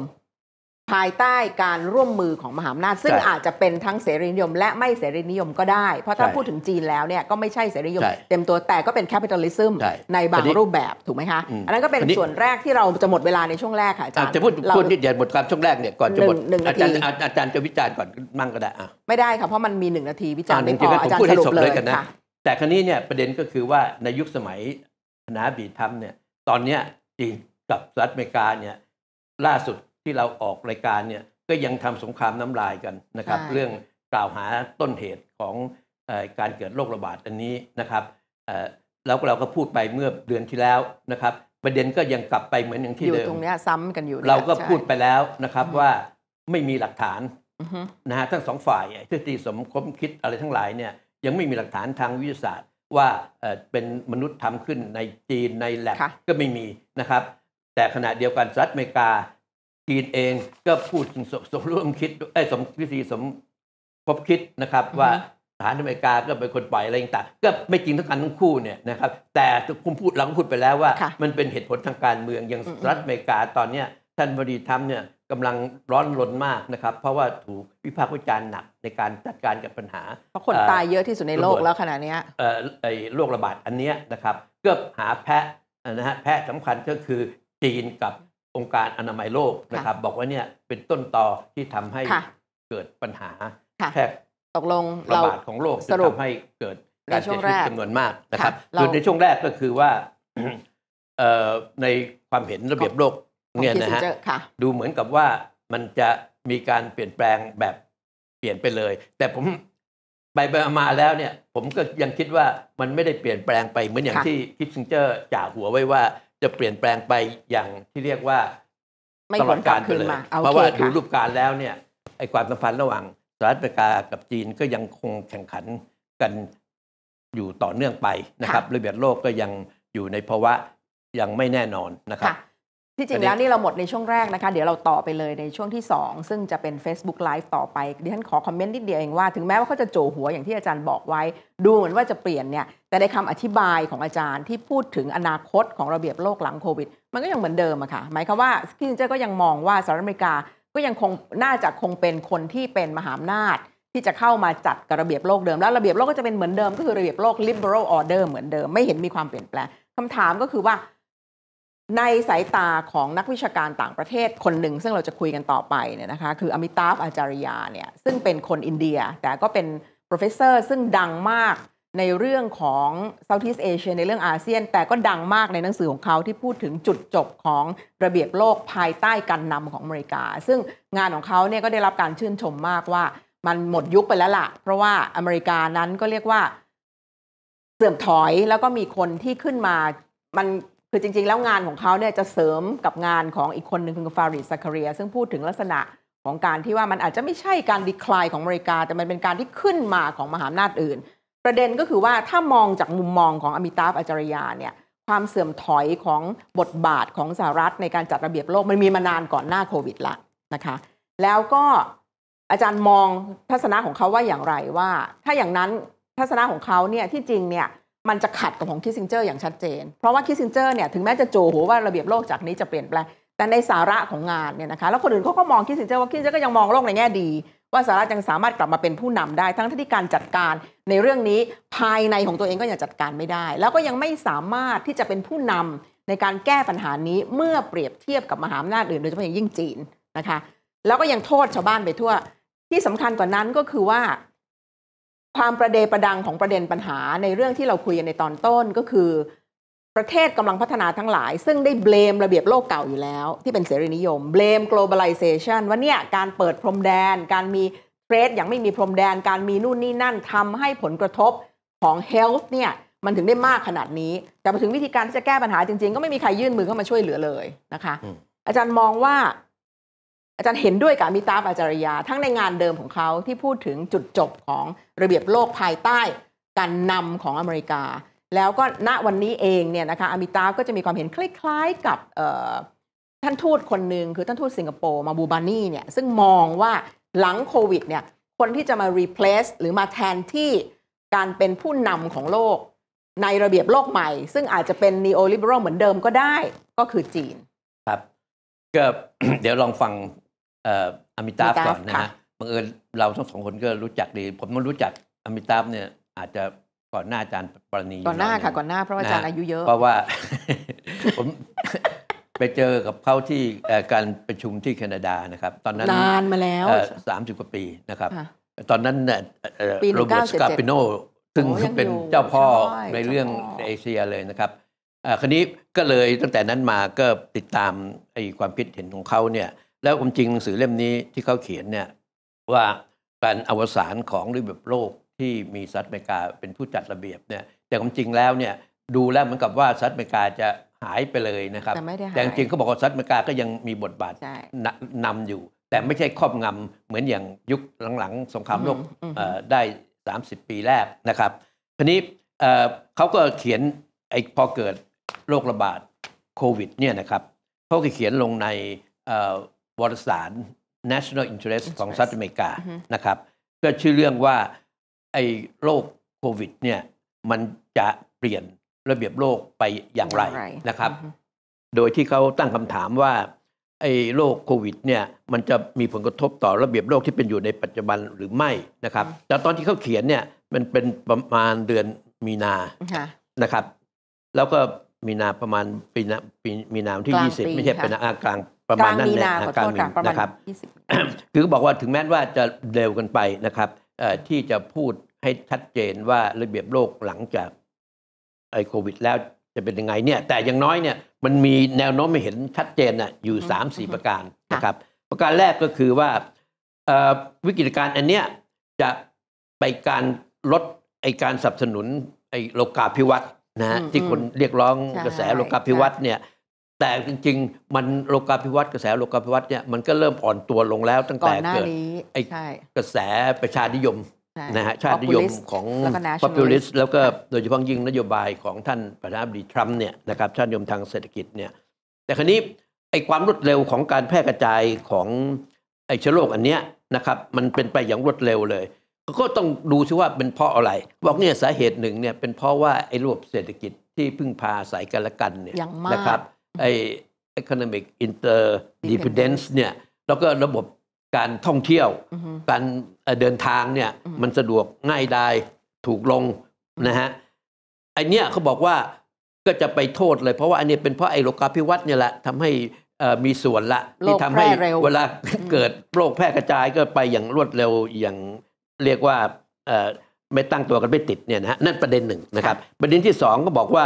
ภายใต้การร่วมมือของมหาอำนาจ ซึ่งอาจจะเป็นทั้งเสรีนิยม และไม่เสรีนิยมก็ได้เพราะถ้าพูดถึงจีนแล้วเนี่ยก็ไม่ใช่เสรีนิยมเต็มตัวแต่ก็เป็นแคปิตอลิซึมในบางรูปแบบถูกไหมคะ อันนั้นก็เป็นส่วนแรกที่เราจะหมดเวลาในช่วงแรกค่ะอาจารย์จะพูดพูดนิดยวนหมดความช่วงแรกเนี่ยก่อนจะหมดอาจารย์อาจารย์จะวิจารณ์ก่อนมั่งก็ได้ไม่ได้ค่ะเพราะมันมีหนึ่งนาทีวิจารณ์ไม่พออาจารย์สรุปเลยคนะแต่ครั้นี้เนี่ยประเด็นก็คือว่าในยุคสมัยณะบีทัมเนี่ยตอนเนี้ยจีนกับสหรัฐอเมริกาเนี่ยล่าสุดที่เราออกรายการเนี่ยก็ยังทำสงครามน้ำลายกันนะครับ เรื่องกล่าวหาต้นเหตุของการเกิดโรคระบาดอันนี้นะครับแล้วเราก็พูดไปเมื่อเดือนที่แล้วนะครับ ประเด็นก็ยังกลับไปเหมือนอย่างที่เดิมอยู่ตรงนี้ซ้ำกันอยู่เราก็พูดไปแล้วนะครับว่าไม่มีหลักฐานนะฮะทั้งสองฝ่ายทฤษฎีสมคบคิดอะไรทั้งหลายเนี่ยยังไม่มีหลักฐานทางวิทยาศาสตร์ว่าเป็นมนุษย์ทำขึ้นในจีนในแลบก็ไม่มีนะครับ แต่ขณะเดียวกันสหรัฐอเมริกา จีนเองก็พูดถึงสมร่วมคิดไอ้สมวิธีสมพบคิดนะครับ ว่าสหรัฐอเมริกาก็เป็นคนปล่อยอะไรต่างก็ไม่จริงทั้งกันทั้งคู่เนี่ยนะครับ แต่คุณพูดหลัก็พูดไปแล้วว่ามันเป็นเหตุผลทางการเมืองอย่างสหรัฐอเมริกาตอนเนี้ยท่านบดีทำเนี่ยกำลังร้อนรนมากนะครับเพราะว่าถูกวิพากษ์วิจารณ์หนักในการจัดการกับปัญหา เพราะคนตายเยอะที่สุดในโลกแล้วขณะนี้โรคระบาดอันเนี้ยนะครับเกือบหาแพะนะฮะแพะสำคัญก็คือจีนกับองค์การอนามัยโลกนะครับ บอกว่าเนี่ยเป็นต้นตอที่ทำให้เกิดปัญหาแพร่ตกลงระบาดของโลกจะทำให้เกิดการเสียชีวิตจำนวนมากนะครับคือในช่วงแรกก็คือว่าในความเห็นระเบียบโลกเนี่ยนะฮะดูเหมือนกับว่ามันจะมีการเปลี่ยนแปลงแบบเปลี่ยนไปเลย แต่ผมไปไปมาแล้วเนี่ย ผมก็ยังคิดว่ามันไม่ได้เปลี่ยนแปลงไป เหมือนอย่างที่คิดซิงเจอร์จ่าหัวไว้ว่า จะเปลี่ยนแปลงไปอย่างที่เรียกว่าตลอดการไปเลยเพราะว่าดูรูปการแล้วเนี่ย ไอ้ความสัมพันธ์ระหว่างสหรัฐอเมริกากับจีนก็ยังคงแข่งขันกันอยู่ต่อเนื่องไปนะครับระเบียบโลกก็ยังอยู่ในภาวะยังไม่แน่นอนนะครับที่จริงแล้วนี่เราหมดในช่วงแรกนะคะ เดี๋ยวเราต่อไปเลยในช่วงที่ 2 ซึ่งจะเป็น Facebook Live ต่อไปดิฉันขอคอมเมนต์นิดเดียวเองว่า ถึงแม้ว่าเขาจะโจหัวอย่างที่อาจารย์บอกไว้ ดูเหมือนว่าจะเปลี่ยนเนี่ย แต่ในคำอธิบายของอาจารย์ที่พูดถึงอนาคตของระเบียบโลกหลังโควิด มันก็ยังเหมือนเดิมอะค่ะ หมายความว่าสกินเจอร์ก็ยังมองว่าสหรัฐอเมริกาก็ยังคงน่าจะคงเป็นคนที่เป็นมหาอำนาจ ที่จะเข้ามาจัดกับระเบียบโลกเดิมแล้วระเบียบโลกก็จะเป็นเหมือนเดิมก็คือระเบียบโลก liberal order เหมือนเดิมไม่เห็นมีความเปลี่ยนแปลงคาถามก็คือว่าในสายตาของนักวิชาการต่างประเทศคนหนึ่งซึ่งเราจะคุยกันต่อไปเนี่ยนะคะคืออมิตาฟอาจาริยาเนี่ยซึ่งเป็นคนอินเดีย แต่ก็เป็น professor ซึ่งดังมากในเรื่องของซาท์อีสเอเชียในเรื่องอาเซียน แต่ก็ดังมากในหนังสือของเขาที่พูดถึงจุดจบของระเบียบโลกภายใต้การนำของอเมริกา ซึ่งงานของเขาเนี่ยก็ได้รับการชื่นชมมากว่ามันหมดยุคไปแล้วละ่ะเพราะว่าอเมริกานั้นก็เรียกว่า เสื่อมถอยแล้วก็มีคนที่ขึ้นมามันคือจริงๆ แล้วงานของเขาเนี่ยจะเสริมกับงานของอีกคนหนึ่งคือฟาริดซาคาเรียซึ่งพูดถึงลักษณะของการที่ว่ามันอาจจะไม่ใช่การดีคลายของอเมริกาแต่มันเป็นการที่ขึ้นมาของมหาอำนาจอื่น ประเด็นก็คือว่าถ้ามองจากมุมมองของอมิตาฟอาจารยาเนี่ยความเสื่อมถอยของบทบาทของสหรัฐในการจัดระเบียบโลก มันมีมานานก่อนหน้าโควิดละนะคะ แล้วก็อาจารย์มองทัศนะของเขาว่าอย่างไรว่า ถ้าอย่างนั้นทัศนะของเขาเนี่ยที่จริงเนี่ยมันจะขัดกับ ของคิสซิงเจอร์อย่างชัดเจน เพราะว่าคิสซิงเจอร์เนี่ยถึงแม้จะโจโหว่าระเบียบโลกจากนี้จะเปลี่ยนแปลง แต่ในสาระของงานเนี่ยนะคะ แล้วคนอื่นเขาก็มองคิสซิงเจอร์ว่าคิสซิงเจอร์ก็ยังมองโลกในแง่ดี ว่าสาระยังสามารถกลับมาเป็นผู้นำได้ ทั้งที่การจัดการในเรื่องนี้ภายในของตัวเองก็ยังจัดการไม่ได้ แล้วก็ยังไม่สามารถที่จะเป็นผู้นำในการแก้ปัญหานี้ เมื่อเปรียบเทียบกับมหาอำนาจอื่นโดยเฉพาะอย่างยิ่งจีนนะคะแล้วก็ยังโทษชาวบ้านไปทั่ว ที่สำคัญกว่านั้นก็คือว่าความประเดประดังของประเด็นปัญหาในเรื่องที่เราคุยกันในตอนต้นก็คือประเทศกำลังพัฒนาทั้งหลาย ซึ่งได้เบลมระเบียบโลกเก่าอยู่แล้ว ที่เป็นเสรีนิยม เบลม globalization ว่าเนี่ยการเปิดพรมแดน การมีเทรดอย่างไม่มีพรมแดน การมีนู่นนี่นั่นทำให้ผลกระทบของ health เนี่ยมันถึงได้มากขนาดนี้ แต่มาถึงวิธีการที่จะแก้ปัญหาจริง ๆก็ไม่มีใครยื่นมือเข้ามาช่วยเหลือเลยนะคะ อาจารย์มองว่า อาจารย์เห็นด้วยกับมิตาปาจารยาทั้งในงานเดิมของเขาที่พูดถึงจุดจบของระเบียบโลกภายใต้การนำของอเมริกา แล้วก็ณวันนี้เองเนี่ยนะคะ อามิตาก็จะมีความเห็นคล้ายๆกับท่านทูตคนหนึ่ง คือท่านทูตสิงคโปร์ มาบูบานี่เนี่ย ซึ่งมองว่าหลังโควิดเนี่ย คนที่จะมา replace หรือมาแทนที่การเป็นผู้นำของโลกในระเบียบโลกใหม่ ซึ่งอาจจะเป็น neoliberal เหมือนเดิมก็ได้ ก็คือจีน ครับก็เดี๋ยวลองฟังอามิตาฟก่อนนะฮะ บังเอิญเราทั้งสองคนก็รู้จักดี ผมม็รู้จักอมิตาบเนี่ย อาจจะก่อนหน้าอาจารย์ปรณีก่อนหน้าค่ะ ก่อนหน้าเพราะอาจารย์อายุเยอะ เพราะว่าผมไปเจอกับเขาที่การประชุมที่แคนาดานะครับ ตอนนั้นนานมาแล้วสามสิบกว่าปีนะครับ ตอนนั้นเนี่โรเบิร์ตสกาปิโนซึ่งเป็นเจ้าพ่อในเรื่องเอเชียเลยนะครับคันนี้ก็เลยตั้งแต่นั้นมาก็ติดตามไอ้ความคิดเห็นของเขาเนี่ย แล้วความจริงหนังสือเล่มนี้ที่เขาเขียนเนี่ยว่าการอวสานของรปแบบโลกที่มีสหรัฐอเมริกาเป็นผู้จัดระเบียบเนี่ยแต่ความจริงแล้วเนี่ยดูแล้วเหมือนกับว่าสหรัฐอเมริกาจะหายไปเลยนะครับ แต่ไม่ได้แต่จริงเขาบอกว่าสหรัฐอเมริกาก็ยังมีบทบาทนำอยู่ แต่ไม่ใช่ครอบงำเหมือนอย่างยุคหลังๆสงครามโลกได้ 30 ปีแรกนะครับทีนี้เขาก็เขียนไอ้พอเกิดโรคระบาดโควิดเนี่ยนะครับเขาก็เขียนลงในวารสาร national interest ของสหรัฐอเมริกานะครับก็ชื่อเรื่องว่าไอ้โรคโควิดเนี่ยมันจะเปลี่ยนระเบียบโลกไปอย่างไรนะครับ โดยที่เขาตั้งคำถามว่าไอ้โรคโควิดเนี่ยมันจะมีผลกระทบต่อระเบียบโลกที่เป็นอยู่ในปัจจุบันหรือไม่นะครับ แต่ตอนที่เขาเขียนเนี่ยมันเป็นประมาณเดือนมีนานะครับ แล้วก็มีนาประมาณปีนาปีมีนาที่ยี่สิบไม่ใช่เป็นกลางประมาณนั้นเนี่ยกลางมีนานะครับคือบอกว่าถึงแม้ว่าจะเร็วกันไปนะครับที่จะพูดให้ชัดเจนว่าระเบียบโลกหลังจากไอโควิด แล้วจะเป็นยังไงเนี่ยแต่อย่างน้อยเนี่ยมันมีแนวโน้มไม่เห็นชัดเจนนะอยู่สามสี่ประการนะครับประการแรกก็คือว่า วิกฤตการณ์อันเนี้ยจะไปการลดไอการสนับสนุนไอโลกาภิวัตน์นะฮะที่คนเรียกร้องกระแสโลกาภิวัตน์เนี่ยแต่จริงๆ มันโลกาภิวัตน์กระแสโลกาภิวัตน์เนี่ยมันก็เริ่มอ่อนตัวลงแล้วตั้งแต่เกิดไอ้กระแสประชานิยมนะฮะชาตินิยมของ p o ูลิสต์ แล้วก็โดยเฉพาะยิ่งนโยบายของท่านประธานาธิบดีทรัมป์เนี่ยนะครับชาตินิยมทางเศรษฐกิจเนี่ย แต่ครนี้ ไอ้ความรวดเร็วของการแพร่กระจายของไอ้เชื้อโรคอันเนี้ยนะครับมันเป็นไปอย่างรวดเร็วเลย ก็ต้องดูซิว่าเป็นเพราะอะไรบอกเนี่ยสาเหตุหนึ่งเนี่ยเป็นเพราะว่าไอ้ระบบเศรษฐกิจที่พึ่งพาสายกันละกันเนี่ยนะครับไอ้ economic interdependence เนี่ยแล้วก็ระบบการท่องเที่ยวการเดินทางเนี่ยมันสะดวกง่ายดายถูกลงนะฮะไอเนี้ยเขาบอกว่าก็จะไปโทษเลยเพราะว่าอันนี้เป็นเพราะไอโลกาภิวัตน์เนี่ยแหละทำให้มีส่วนละที่ทำให้เวลาเกิดโรคแพร่กระจายก็ไปอย่างรวดเร็ว อย่างเรียกว่าไม่ตั้งตัวกันไม่ติดเนี่ยนะฮะนั่นประเด็นหนึ่งนะครับ ประเด็นที่สองก็บอกว่า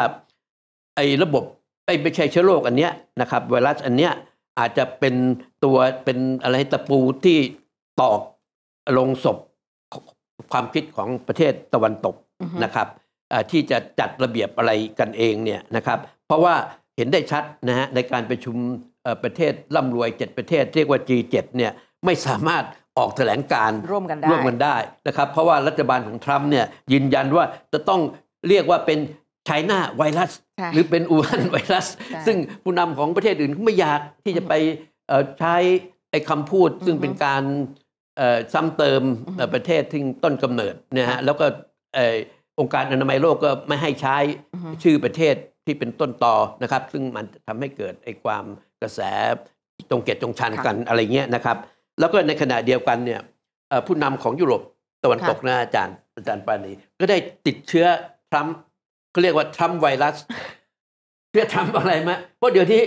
ไอ้ระบบไอ้ไม่ใช่เชื้อโรคอันเนี้ยนะครับไวรัสอันเนี้ยอาจจะเป็นตัวเป็นอะไรตะปูที่ตอกลงศพความคิดของประเทศตะวันตกนะครับที่จะจัดระเบียบอะไรกันเองเนี่ยนะครับ เพราะว่าเห็นได้ชัดนะฮะในการประชุมประเทศร่ำรวย7ประเทศเรียกว่า G7 เนี่ยไม่สามารถออกแถลงการร่วมกันได้ร่วมกันได้นะครับ เพราะว่ารัฐบาลของทรัมป์เนี่ยยืนยันว่าจะต้องเรียกว่าเป็นไชน่าไวรัสหรือเป็นอูฮันไวรัส ซึ่งผู้นำของประเทศอื่นก็ไม่อยากที่จะไปใช้ไอ้คำพูดซึ่งเป็นการซ้ำเติมประเทศที่ต้นกำเนิดนะฮะแล้วก็องค์การอนามัยโลกก็ไม่ให้ใช้ชื่อประเทศที่เป็นต้นต่อนะครับ ซึ่งมันทำให้เกิดไอ้ความกระแสจงเกตจงชันกันอะไรเงี้ยนะครับ แล้วก็ในขณะเดียวกันเนี่ยผู้นำของยุโรปตะวันตกนะอาจารย์อาจารย์ปานีก็ได้ติดเชื้อทรัมป์เขาเรียกว่าทรัมไวรัสเพื่อทำอะไรไหมเพราะเดี๋ยวที่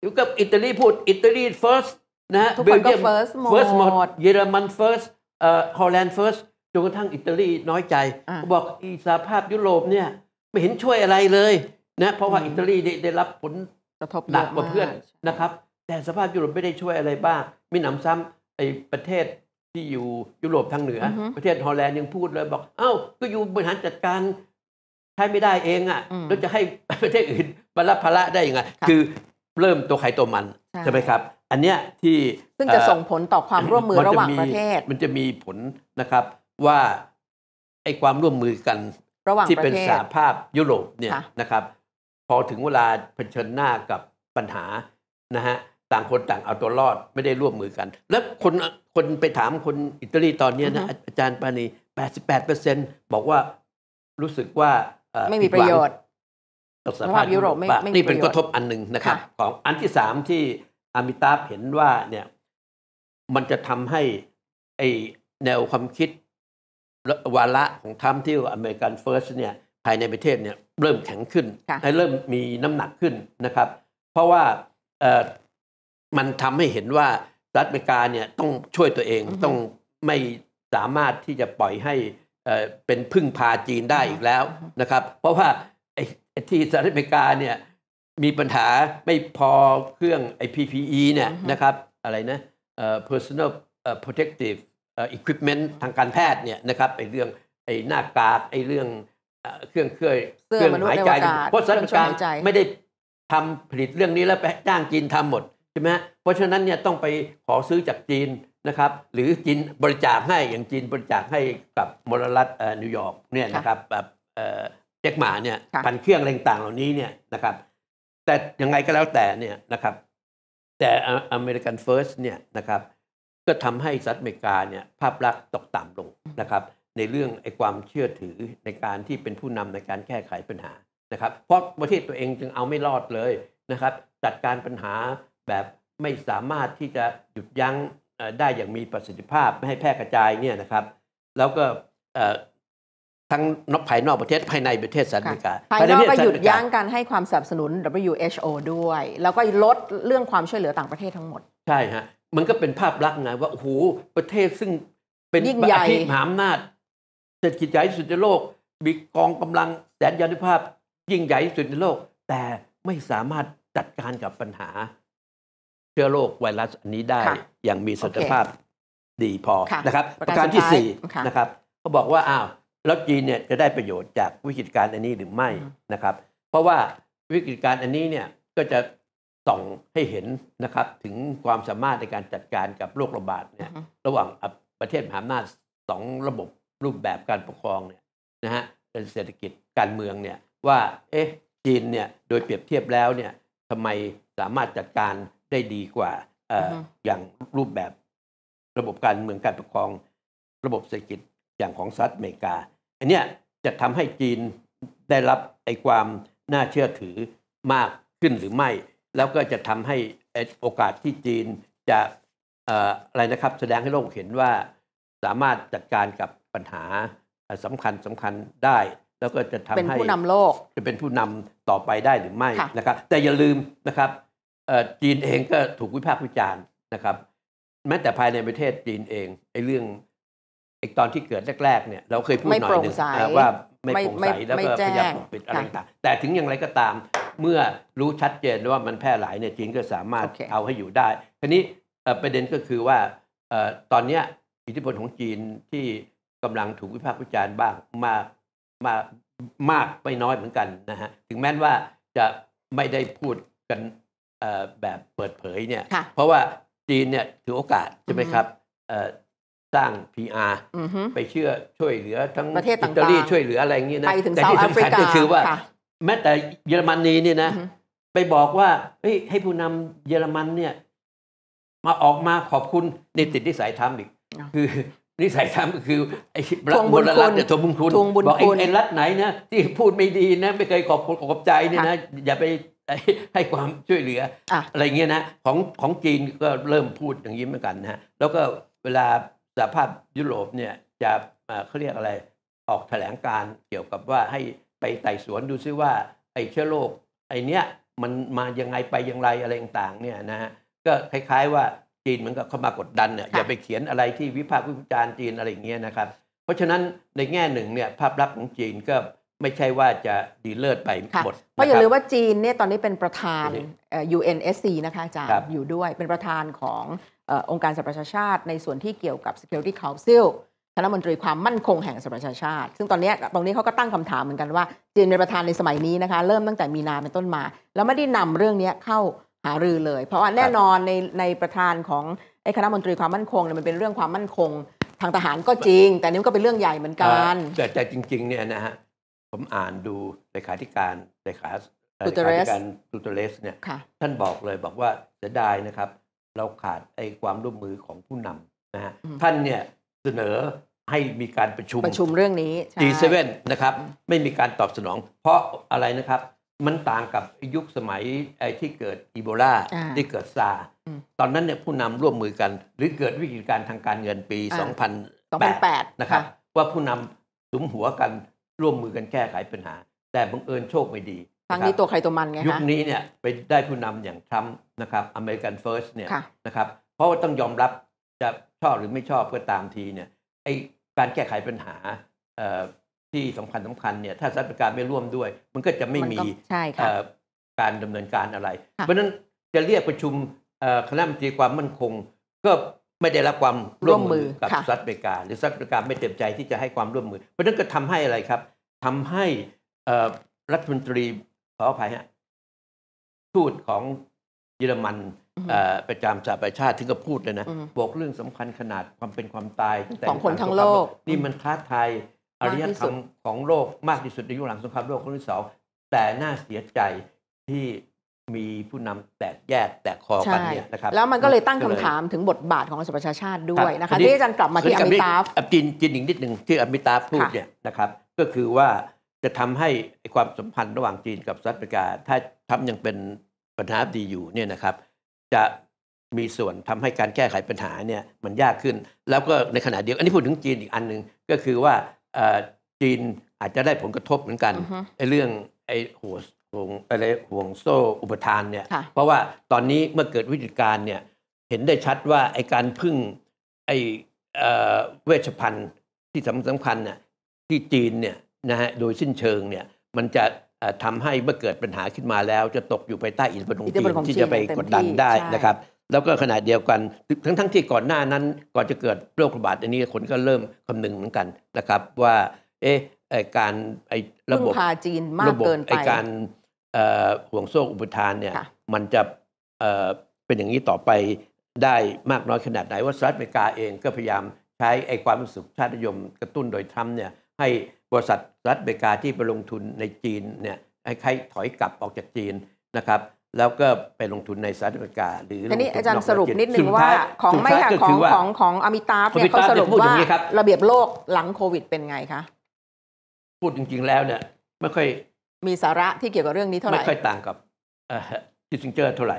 อยู่กับอิตาลีพูดอิตาลี first นะทุกคนก็ first m หมดเยอรมัน first เอ่อฮอลแลนด์ first จนกระทั่งอิตาลีน้อยใจเขาบอกอีสาภาพยุโรปเนี่ยไม่เห็นช่วยอะไรเลยนะเพราะว่าอิตาลีได้รับผลกระทบหนักกว่าเพื่อนนะครับ แต่สภาพยุโรปไม่ได้ช่วยอะไรบ้างมีหนำซ้ำไอ้ประเทศที่อยู่ยุโรปทางเหนือ ประเทศฮอลแลนด์ยังพูดเลยบอกเอ้าก็อยู่บริหารจัดการใช้ไม่ได้เองอ่ะแล้วจะให้ประเทศอื่นบรรลุภาระได้ยังไง คือเริ่มตัวใครตัวมันใช่ไหมครับ อันเนี้ยที่ซึ่งจะส่งผลต่อความร่วมมือระหว่างประเทศ มันจะมีผลนะครับว่าไอ้ความร่วมมือกันระหว่างที่เป็นสหภาพยุโรปเนี่ยนะครับ พอถึงเวลาเผชิญหน้ากับปัญหานะฮะต่างคนต่างเอาตัวรอดไม่ได้ร่วมมือกัน แล้วคนคนไปถามคนอิตาลีตอนนี้นะอาจารย์ปานี 88%บอกว่ารู้สึกว่าไม่มีประโยชน์กับสภาพยุโรปไม่ไม่นี่เป็นกระทบอันหนึ่งนะครับ ของอันที่สามที่อามิตาเห็นว่าเนี่ย มันจะทำให้ไอแนวความคิด วาระของทั้มที่อเมริกันเฟิร์สเนี่ยภายในประเทศเนี่ย เริ่มแข็งขึ้น ให้เริ่มมีน้ำหนักขึ้นนะครับ เพราะว่ามันทำให้เห็นว่ารัฐอเมริกาเนี่ยต้องช่วยตัวเอง ต้องไม่สามารถที่จะปล่อยให้เป็นพึ่งพาจีนได้อีกแล้วนะครับ เพราะว่าไอ้ที่สหรัฐอเมริกาเนี่ยมีปัญหาไม่พอเครื่องไอ้ PPE เนี่ยนะครับ อะไรนะ personal protective equipment ทางการแพทย์เนี่ยนะครับไอ้เรื่องไอ้หน้ากากไอ้เรื่องเครื่องเครื่องเครื่องหายใจเพราะสหรัฐอเมริกาไม่ได้ทำผลิตเรื่องนี้แล้ว ไปจ้างจีนทำหมด ใช่ไหมเพราะฉะนั้นเนี่ยต้องไปขอซื้อจากจีนนะครับหรือจีนบริจาคให้อย่างจีนบริจาคให้กับมรัฐนิวยอร์กเนี่ยนะครับแบบเจ็กหมาเนี่ยพันเครื่องอะไรต่างเหล่านี้เนี่ยนะครับแต่ยังไงก็แล้วแต่เนี่ยนะครับแต่อเมริกันเฟิร์สเนี่ยนะครับก็ทำให้สหรัฐอเมริกาเนี่ยภาพลักษณ์ตกต่ำลงนะครับในเรื่องไอ้ความเชื่อถือในการที่เป็นผู้นำในการแก้ไขปัญหานะครับ เพราะประเทศตัวเองจึงเอาไม่รอดเลยนะครับจัดการปัญหาแบบไม่สามารถที่จะหยุดยั้งได้อย่างมีประสิทธิภาพไม่ให้แพร่กระจายเนี่ยนะครับ แล้วก็ทั้งนอกภายนอกประเทศภายในประเทศสหรัฐอเมริกาภายนอกก็หยุดยั้งการให้ความสนับสนุน WHO ด้วย แล้วก็ลดเรื่องความช่วยเหลือต่างประเทศทั้งหมด ใช่ฮะ มันก็เป็นภาพลักษณ์ไงว่าโอ้โหประเทศซึ่งเป็นอาชีพมหาอำนาจเศรษฐกิจใหญ่สุดในโลกมีกองกำลังแสนยานุภาพ ยิ่งใหญ่สุดในโลก แต่ไม่สามารถจัดการกับปัญหาเชื้อโรคไวรัสอันนี้ได้อย่างมีศักยภาพดีพอนะครับประการที่สี่นะครับเขาบอกว่า อ้าว แล้วจีนเนี่ยจะได้ประโยชน์จากวิกฤตการณ์อันนี้หรือไม่นะครับ เพราะว่าวิกฤตการณ์อันนี้เนี่ยก็จะส่องให้เห็นนะครับถึงความสามารถในการจัดการกับโรคระบาดเนี่ยระหว่างประเทศมหาอำนาจสองระบบรูปแบบการปกครองเนี่ยนะฮะนเศรษฐกิจการเมืองเนี่ยว่าเอ๊ะจีนเนี่ยโดยเปรียบเทียบแล้วเนี่ยทำไมสามารถจัดการได้ดีกว่าอย่างรูปแบบ ระบบการเมืองการปกครองระบบเศรษฐกิจอย่างของสหรัฐอเมริกา อันนี้จะทำให้จีนได้รับไอ้ความน่าเชื่อถือมากขึ้นหรือไม่ แล้วก็จะทำให้โอกาสที่จีนจะอะไรนะครับ แสดงให้โลกเห็นว่าสามารถจัดการกับปัญหาสำคัญสำคัญได้ แล้วก็จะทำให้เป็นผู้นำโลกจะเป็นผู้นำต่อไปได้หรือไม่นะครับ แต่อย่าลืมนะครับจีนเองก็ถูกวิพากษ์วิจารณ์นะครับ แม้แต่ภายในประเทศจีนเองไอ้เรื่องไอ้ตอนที่เกิดแรกๆเนี่ยเราเคยพูดหน่อยหนึ่งว่าไม่โปร่งใส แล้วก็พยายามปกปิดอะไรต่างแต่ถึงอย่างไรก็ตามเมื่อรู้ชัดเจนว่ามันแพร่หลายเนี่ยจีนก็สามารถเอาให้อยู่ได้ทีนี้ประเด็นก็คือว่า ตอนนี้อิทธิพลของจีนที่กำลังถูกวิพากษ์วิจารณ์บ้างมากมากมากไม่น้อยเหมือนกันนะฮะถึงแม้ว่าจะไม่ได้พูดกันแบบเปิดเผยเนี่ยเพราะว่าจีนเนี่ยถือโอกาสใช่ไหมครับสร้าง PR ไปเชื่อช่วยเหลือทั้งอรตาลีช่วยเหลืออะไรอย่างนี้นะแต่ที่สำคัญก็คือว่า แม้แต่เยอรมนีเนี่ยนะ ไปบอกว่าให้ผู้นำเยอรมันเนี่ย มาออกมาขอบคุณนี่ติดนิสัยธรรมอีก คือนิสัยธรรมก็คือไอ้รัฐบุรัฐเนี่ยทวงบุญคุณบอกไอ้รัฐไหนนะ ที่พูดไม่ดีนะไม่เคยขอบคุณขอบใจเนี่ยนะอย่าไปให้ความช่วยเหลืออะไรเงี้ยนะของของจีนก็เริ่มพูดอย่างนี้เหมือนกันนะแล้วก็เวลาสหภาพยุโรปเนี่ยจะเขาเรียกอะไรออกแถลงการเกี่ยวกับว่าให้ไปไต่สวนดูซิว่าไอ้เชื้อโรคไอ้เนี้ยมันมายังไง ไปอย่างไรอะไรต่างเนี่ยนะฮะก็คล้ายๆว่าจีนเหมือนกับเข้ามากดดันเนี่ยอย่าไปเขียนอะไรที่วิพากษ์วิจารณ์จีนอะไรเงี้ยนะครับเพราะฉะนั้นในแง่หนึ่งเนี่ยภาพลักษณ์ของจีนก็ไม่ใช่ว่าจะดีเลิศไปหมดเพราะอย่าลืมว่าจีนเนี่ยตอนนี้เป็นประธาน UNSC นะคะอาจารย์อยู่ด้วยเป็นประธานขององค์การสหประชาชาติในส่วนที่เกี่ยวกับ Security Council คณะมนตรีความมั่นคงแห่งสหประชาชาติ ซึ่งตอนนี้ตรงนี้เขาก็ตั้งคำถามเหมือนกันว่า จีนเป็นประธานในสมัยนี้นะคะ เริ่มตั้งแต่มีนาเป็นต้นมา แล้วไม่ได้นำเรื่องนี้เข้าหารือเลย เพราะว่าแน่นอนในในประธานของไอ้คณะมนตรีความมั่นคงเนี่ยมันเป็นเรื่องความมั่นคง ทางทหารก็จริง แต่นี่ก็เป็นเรื่องใหญ่เหมือนกัน แต่แต่จริงๆเนี่ยนะฮะผมอ่านดูเลขาธิการเลขาเลขาธิการตูเตเรสเนี่ยท่านบอกเลยบอกว่าเสียดายนะครับ เราขาดไอ้ความร่วมมือของผู้นำนะฮะท่านเนี่ยเสนอให้มีการประชุมประชุมเรื่องนี้ G7 นะครับ ไม่มีการตอบสนอง เพราะอะไรนะครับมันต่างกับยุคสมัยไอ้ที่เกิดอีโบลาที่เกิดซาตอนนั้นเนี่ยผู้นำร่วมมือกันหรือเกิดวิกฤตการทางการเงินปี 2008นะครับว่าผู้นำสุมหัวกันร่วมมือกันแก้ไขปัญหาแต่บังเอิญโชคไม่ดีครั้งนี้ตัวใครตัวมันไงยุคนี้เนี่ยไปได้ผู้นำอย่างทรัมป์นะครับอเมริกันเฟิร์สเนี่ยนะครับเพราะว่าต้องยอมรับจะชอบหรือไม่ชอบก็ตามทีเนี่ยไอการแก้ไขปัญหาที่สำคัญสำคัญเนี่ยถ้าสัปรนการไม่ร่วมด้วย มันก็จะไม่มีการดำเนินการอะไร เพราะฉะนั้นจะเรียกประชุมคณะมนตรีความมั่นคง ก็ไม่ได้รับความร่วมมือกับสหรัฐอเประการหรือสหรัฐอเประการไม่เต็มใจที่จะให้ความร่วมมือเพราะนั้นก็ทำให้อะไรครับทำให้รัฐมนตรี ขออภัยฮะทูตของเยอรมันประจำสหประชาติ ถึงก็พูดเลยนะบอกเรื่องสำคัญขนาดความเป็นความตายของคนทั้งโลกนี่มันท้าทายอารยธรรมของโลก มากที่สุดในยุคหลังสงครามโลกครั้งที่สองแต่น่าเสียใจที่มีผู้นำแตกแยกแตกคอกันเนี่ยนะครับแล้วมันก็เลยตั้งคำถามถึงบทบาทของสหประชาชาติด้วยนะคะที่อาจารย์กลับมาที่อมิตาฟจินจินอีกนิดหนึ่งที่อมิตาฟพูดเนี่ยนะครับก็คือว่าจะทำให้ความสัมพันธ์ระหว่างจีนกับสหรัฐอเมริกาถ้าทำยังเป็นปัญหาดีอยู่เนี่ยนะครับ จะมีส่วนทำให้การแก้ไขปัญหาเนี่ยมันยากขึ้น แล้วก็ในขณะเดียว อันนี้พูดถึงจีนอีกอันหนึ่งก็คือว่าจีนอาจจะได้ผลกระทบเหมือนกันไอ้เรื่องไอ้หัวห่วงอะไรห่วงโซ่อุปทานเนี่ยเพราะว่าตอนนี้เมื่อเกิดวิกฤตการเนี่ยเห็นได้ชัดว่าไอ้การพึ่งไอ้เวชภัณฑ์ที่สำคัญน่ยที่จีนเนี่ยนะฮะโดยสิ้นเชิงเนี่ย มันจะทำให้เมื่อเกิดปัญหาขึ้นมาแล้วจะตกอยู่ภายใต้อิทธิพลของจีน ที่จะไปกดดันได้นะครับ แล้วก็ขนาดเดียวกันทั้งทั้งที่ก่อนหน้านั้นก่อนจะเกิดโรคระบาดอันนี้คนก็เริ่มคำนึงเหมือนกันนะครับว่าเอ๊ะการไอ้ระบบจีนมากเกินไปการห่วงโซ่อุปทานเนี่ยมันจะเป็นอย่างนี้ต่อไปได้มากน้อยขนาดไหนว่าสหรัฐอเมริกาเองก็พยายามใช้ไอ้ความสุขชาตินิยมกระตุ้นโดยทรัมป์เนี่ยให้บริษัทรัฐอเมริกาที่ไปลงทุนในจีนเนี่ยให้ถอยกลับออกจากจีนนะครับ แล้วก็ไปลงทุนในสหรัฐอเมริกาหรืออุนนี้อาจารย์สรุปนิดนึงว่าของไม่ค่ะของของของอมิตาเนี่ยเขาสรุปว่าระเบียบโลกหลังโควิด เป็นไงคะพูดจริงๆแล้วเนี่ยไม่ค่อยมีสาระที่เกี่ยวกับเรื่องนี้เท่าไหร่ไม่ค่อยต่างกับจิสซิงเจอร์เท่าไหร่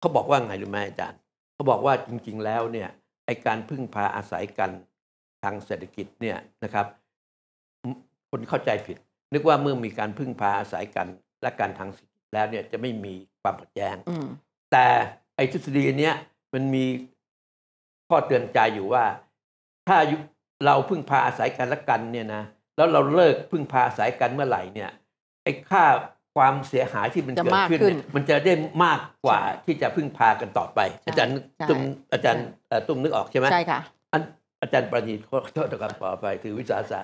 เขาบอกว่าไงหรือไม่อาจารย์เขาบอกว่าจริง ๆแล้วเนี่ยไอการพึ่งพาอาศัยกันทางเศรษฐกิจเนี่ยนะครับคนเข้าใจผิดนึกว่าเมื่อมีการพึ่งพาอาศัยกัน และการทางสิทธิแล้วเนี่ยจะไม่มีความขัดแย้งแต่ไอ้ทฤษฎีเนี้ยมันมีข้อเตือนใจอยู่ว่า ถ้าเราพึ่งพาอาศัยกันและกัน เนี่ยนะแล้วเราเลิกพึ่งพาอาศัยกันเมื่อไหร่เนี่ยไอ้ค่าความเสียหายที่มันเกิดขึ้นมันจะได้มากกว่าที่จะพึ่งพากันต่อไป อาจารย์ตุ้มอาจารย์ ตุ้มนึกออกใช่ไหมใช่ค่ะอาจารย์ประดีษขอโทษกับต่อไปคือวิสาสะ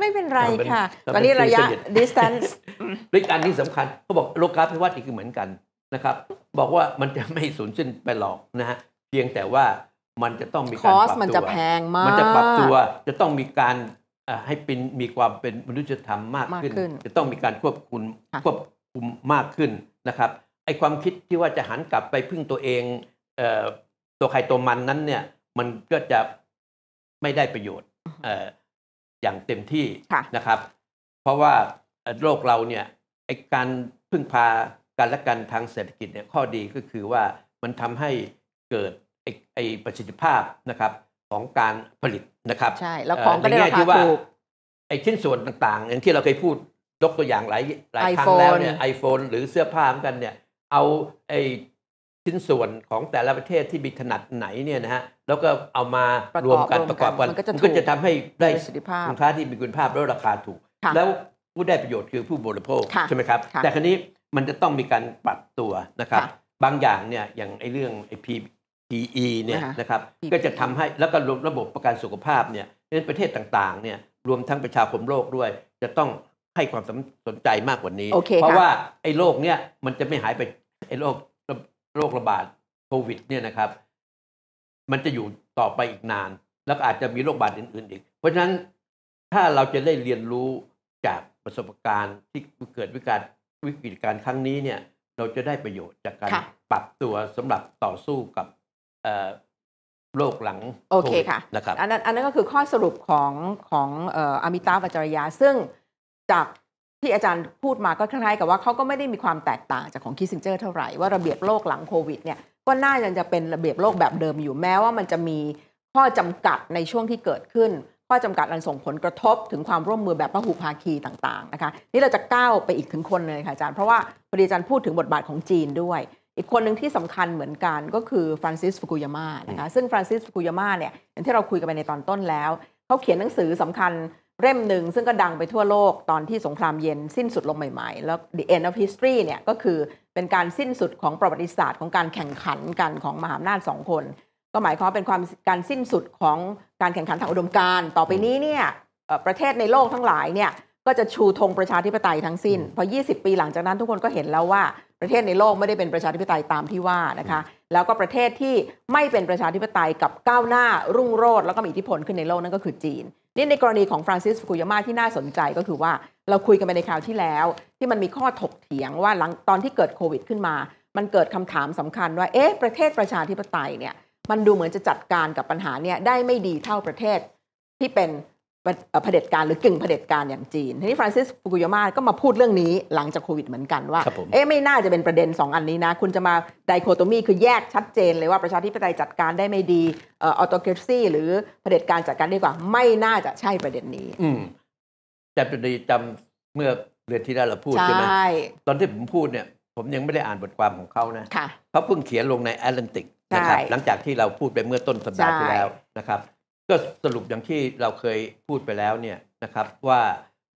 ไม่เป็นไรค่ะตอนนี้ระยะ distance ด้วยการนี้สำคัญเขาบอกโลกาภิวัตน์คือเหมือนกันนะครับ บอกว่ามันจะไม่สูญสิ้นไปหรอกนะฮะเพียงแต่ว่ามันจะต้องมีการปรับตัวมันจะแพงมาก มันจะปรับตัวจะต้องมีการให้เป็นมีความเป็นมนุษยธรรมมากขึ้น จะต้องมีการควบคุมควบคุมมากขึ้นนะครับไอความคิดที่ว่าจะหันกลับไปพึ่งตัวเองตัวใครตัวมันนั้นเนี่ยมันก็จะไม่ได้ประโยชน์อย่างเต็มที่นะครับ เพราะว่าโลกเราเนี่ยการพึ่งพาการและกันทางเศรษฐกิจเนี่ยข้อดีก็คือว่ามันทำให้เกิดไอประสิทธิภาพนะครับของการผลิตนะครับ ใช่ แล้วของก็ได้ราคาถูกไอชิ้นส่วนต่างๆ อย่างที่เราเคยพูดยกตัวอย่างหลายหลายครั้งแล้วเนี่ยไอโฟนหรือเสื้อผ้าเหมือนกันเนี่ยเอาไอชิ้นส่วนของแต่ละประเทศที่มีถนัดไหนเนี่ยนะฮะแล้วก็เอามารวมกันประกอบกันมัน ก็จะทำให้ได้สินค้าที่มีคุณภาพแลวราคาถูก แล้วผู้ได้ประโยชน์คือผู้บริโภคใช่ไหมครับแต่ครนี้มันจะต้องมีการปรับตัวนะครับบางอย่างเนี่ยอย่างไอ้เรื่องไอ้ PE เนี่ยนะครับก็จะทำให้แล้วก็ระบบประกันสุขภาพเนี่ยนั้นประเทศต่างๆเนี่ยรวมทั้งประชาคมโลกด้วย จะต้องให้ความสนใจมากกว่านี้ เพราะว่าไอ้โรคเนี่ยมันจะไม่หายไปไอ้โรคโรคระบาดโควิดเนี่ยนะครับ มันจะอยู่ต่อไปอีกนานแล้วอาจจะมีโรคบาดอื่นๆ อีก เพราะฉะนั้นถ้าเราจะได้เรียนรู้จากประสบการณ์ที่เกิดวิกฤตวิกฤตการครั้งนี้เนี่ยเราจะได้ประโยชน์จากการปรับตัวสำหรับต่อสู้กับโรคหลังโอเคค่ะนะครับอันนั้นอันนั้นก็คือข้อสรุปของของอามิตาปัจจรยา ซึ่งจากที่อาจารย์พูดมาก็คล้ายๆกับว่าเขาก็ไม่ได้มีความแตกต่างจากของคิสซิงเจอร์เท่าไหร่ว่าระเบียบโลกหลังโควิดเนี่ย ก็น่าจะเป็นระเบียบโลกแบบเดิมอยู่แม้ว่ามันจะมี ข้อจำกัดในช่วงที่เกิดขึ้น ข้อจำกัดอันส่งผลกระทบถึงความร่วมมือแบบพหุภาคีต่างๆนะคะนี่เราจะก้าวไปอีกถึงคนเลยค่ะอาจารย์เพราะว่าพอดีอาจารย์พูดถึงบทบาทของจีนด้วย อีกคนหนึ่งที่สำคัญเหมือนกันก็คือฟรานซิสฟุกุยาม่านะคะซึ่งฟรานซิสฟุกุยาม่าเนี่ยอย่างที่เราคุยกันไปในตอนต้นแล้วเขาเขียนหนังสือสำคัญเล่มหนึ่งซึ่งก็ดังไปทั่วโลก ตอนที่สงครามเย็น สิ้นสุดลงใหม่ ๆ แล้ว The End of History เนี่ยก็คือเป็นการสิ้นสุดของประวัติศาสตร์ ของการแข่งขันกันของมหาอำนาจสองคน ก็หมายความเป็นความการสิ้นสุดของการแข่งขันทางอุดมการณ์ ต่อไปนี้เนี่ยประเทศในโลกทั้งหลายเนี่ยก็จะชูธงประชาธิปไตยทั้งสิ้น พอ 20 ปีหลังจากนั้นทุกคนก็เห็นแล้วว่า ประเทศในโลกไม่ได้เป็นประชาธิปไตยตามที่ว่านะคะแล้วก็ประเทศที่ไม่เป็นประชาธิปไตยกับก้าวหน้ารุ่งโรจน์แล้วก็มีอิทธิพลขึ้นในโลกนั่นก็คือจีนนี่ในกรณีของฟรานซิสฟุกุยาม่าที่น่าสนใจก็คือว่าเราคุยกันไปในคราวที่แล้ว ที่มันมีข้อถกเถียงว่าหลังตอนที่เกิดโควิดขึ้นมา มันเกิดคำถามสำคัญว่า เอ๊ะ ประเทศประชาธิปไตยเนี่ยมันดูเหมือนจะจัดการกับปัญหาเนี่ยได้ไม่ดีเท่าประเทศที่เป็นเผด็จการหรือกึ่งเผด็จการอย่างจีนทีนี้ฟรานซิสฟุกุยมาก็มาพูดเรื่องนี้หลังจากโควิดเหมือนกันว่าเอ๊ะไม่น่าจะเป็นประเด็น 2 อันนี้นะ คุณจะมาไดโคโตมีคือแยกชัดเจน เลยว่าประชาธิปไตยจัดการได้ไม่ดีออโตเครซี่หรือเผด็จการจัดการดีกว่าไม่น่าจะใช่ประเด็นนี้ อืจำดีจำเมื่อเดือนที่แล้วเราพูดใช่ไหมตอนที่ผมพูดเนี่ย ผมยังไม่ได้อ่านบทความของเขานะเขาเพิ่งเขียนลงในแอตแลนติกนะครับหลังจากที่เราพูดไปเมื่อต้นสัปดาห์ที่แล้วนะครับก็สรุปอย่างที่เราเคยพูดไปแล้วเนี่ยนะครับว่า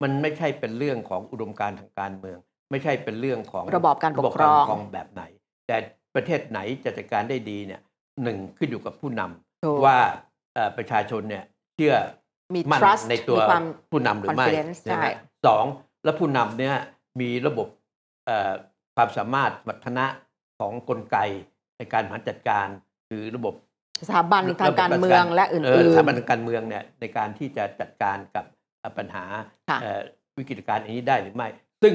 มันไม่ใช่เป็นเรื่องของอุดมการทางการเมือง ไม่ใช่เป็นเรื่องของระบอบการปกครององแบบไหนแต่ประเทศไหนจะจัดการได้ดีเนี่ยหนึ่งขึ้นอยู่กับผู้นำว่าประชาชนเนี่ยเชื่อมั่นในตัวผู้นำหรือไม่สองและผู้นำเนี่ยมีระบบความสามารถวัฒนะของกลไกในการผรหารจัดการคือระบบสถาบันทางการเมืองและอื่นๆสถาบันทางการเมืองเนี่ยในการที่จะจัดการกับปัญหาวิกฤตการณ์อันนี้ได้หรือไม่ ซึ่ง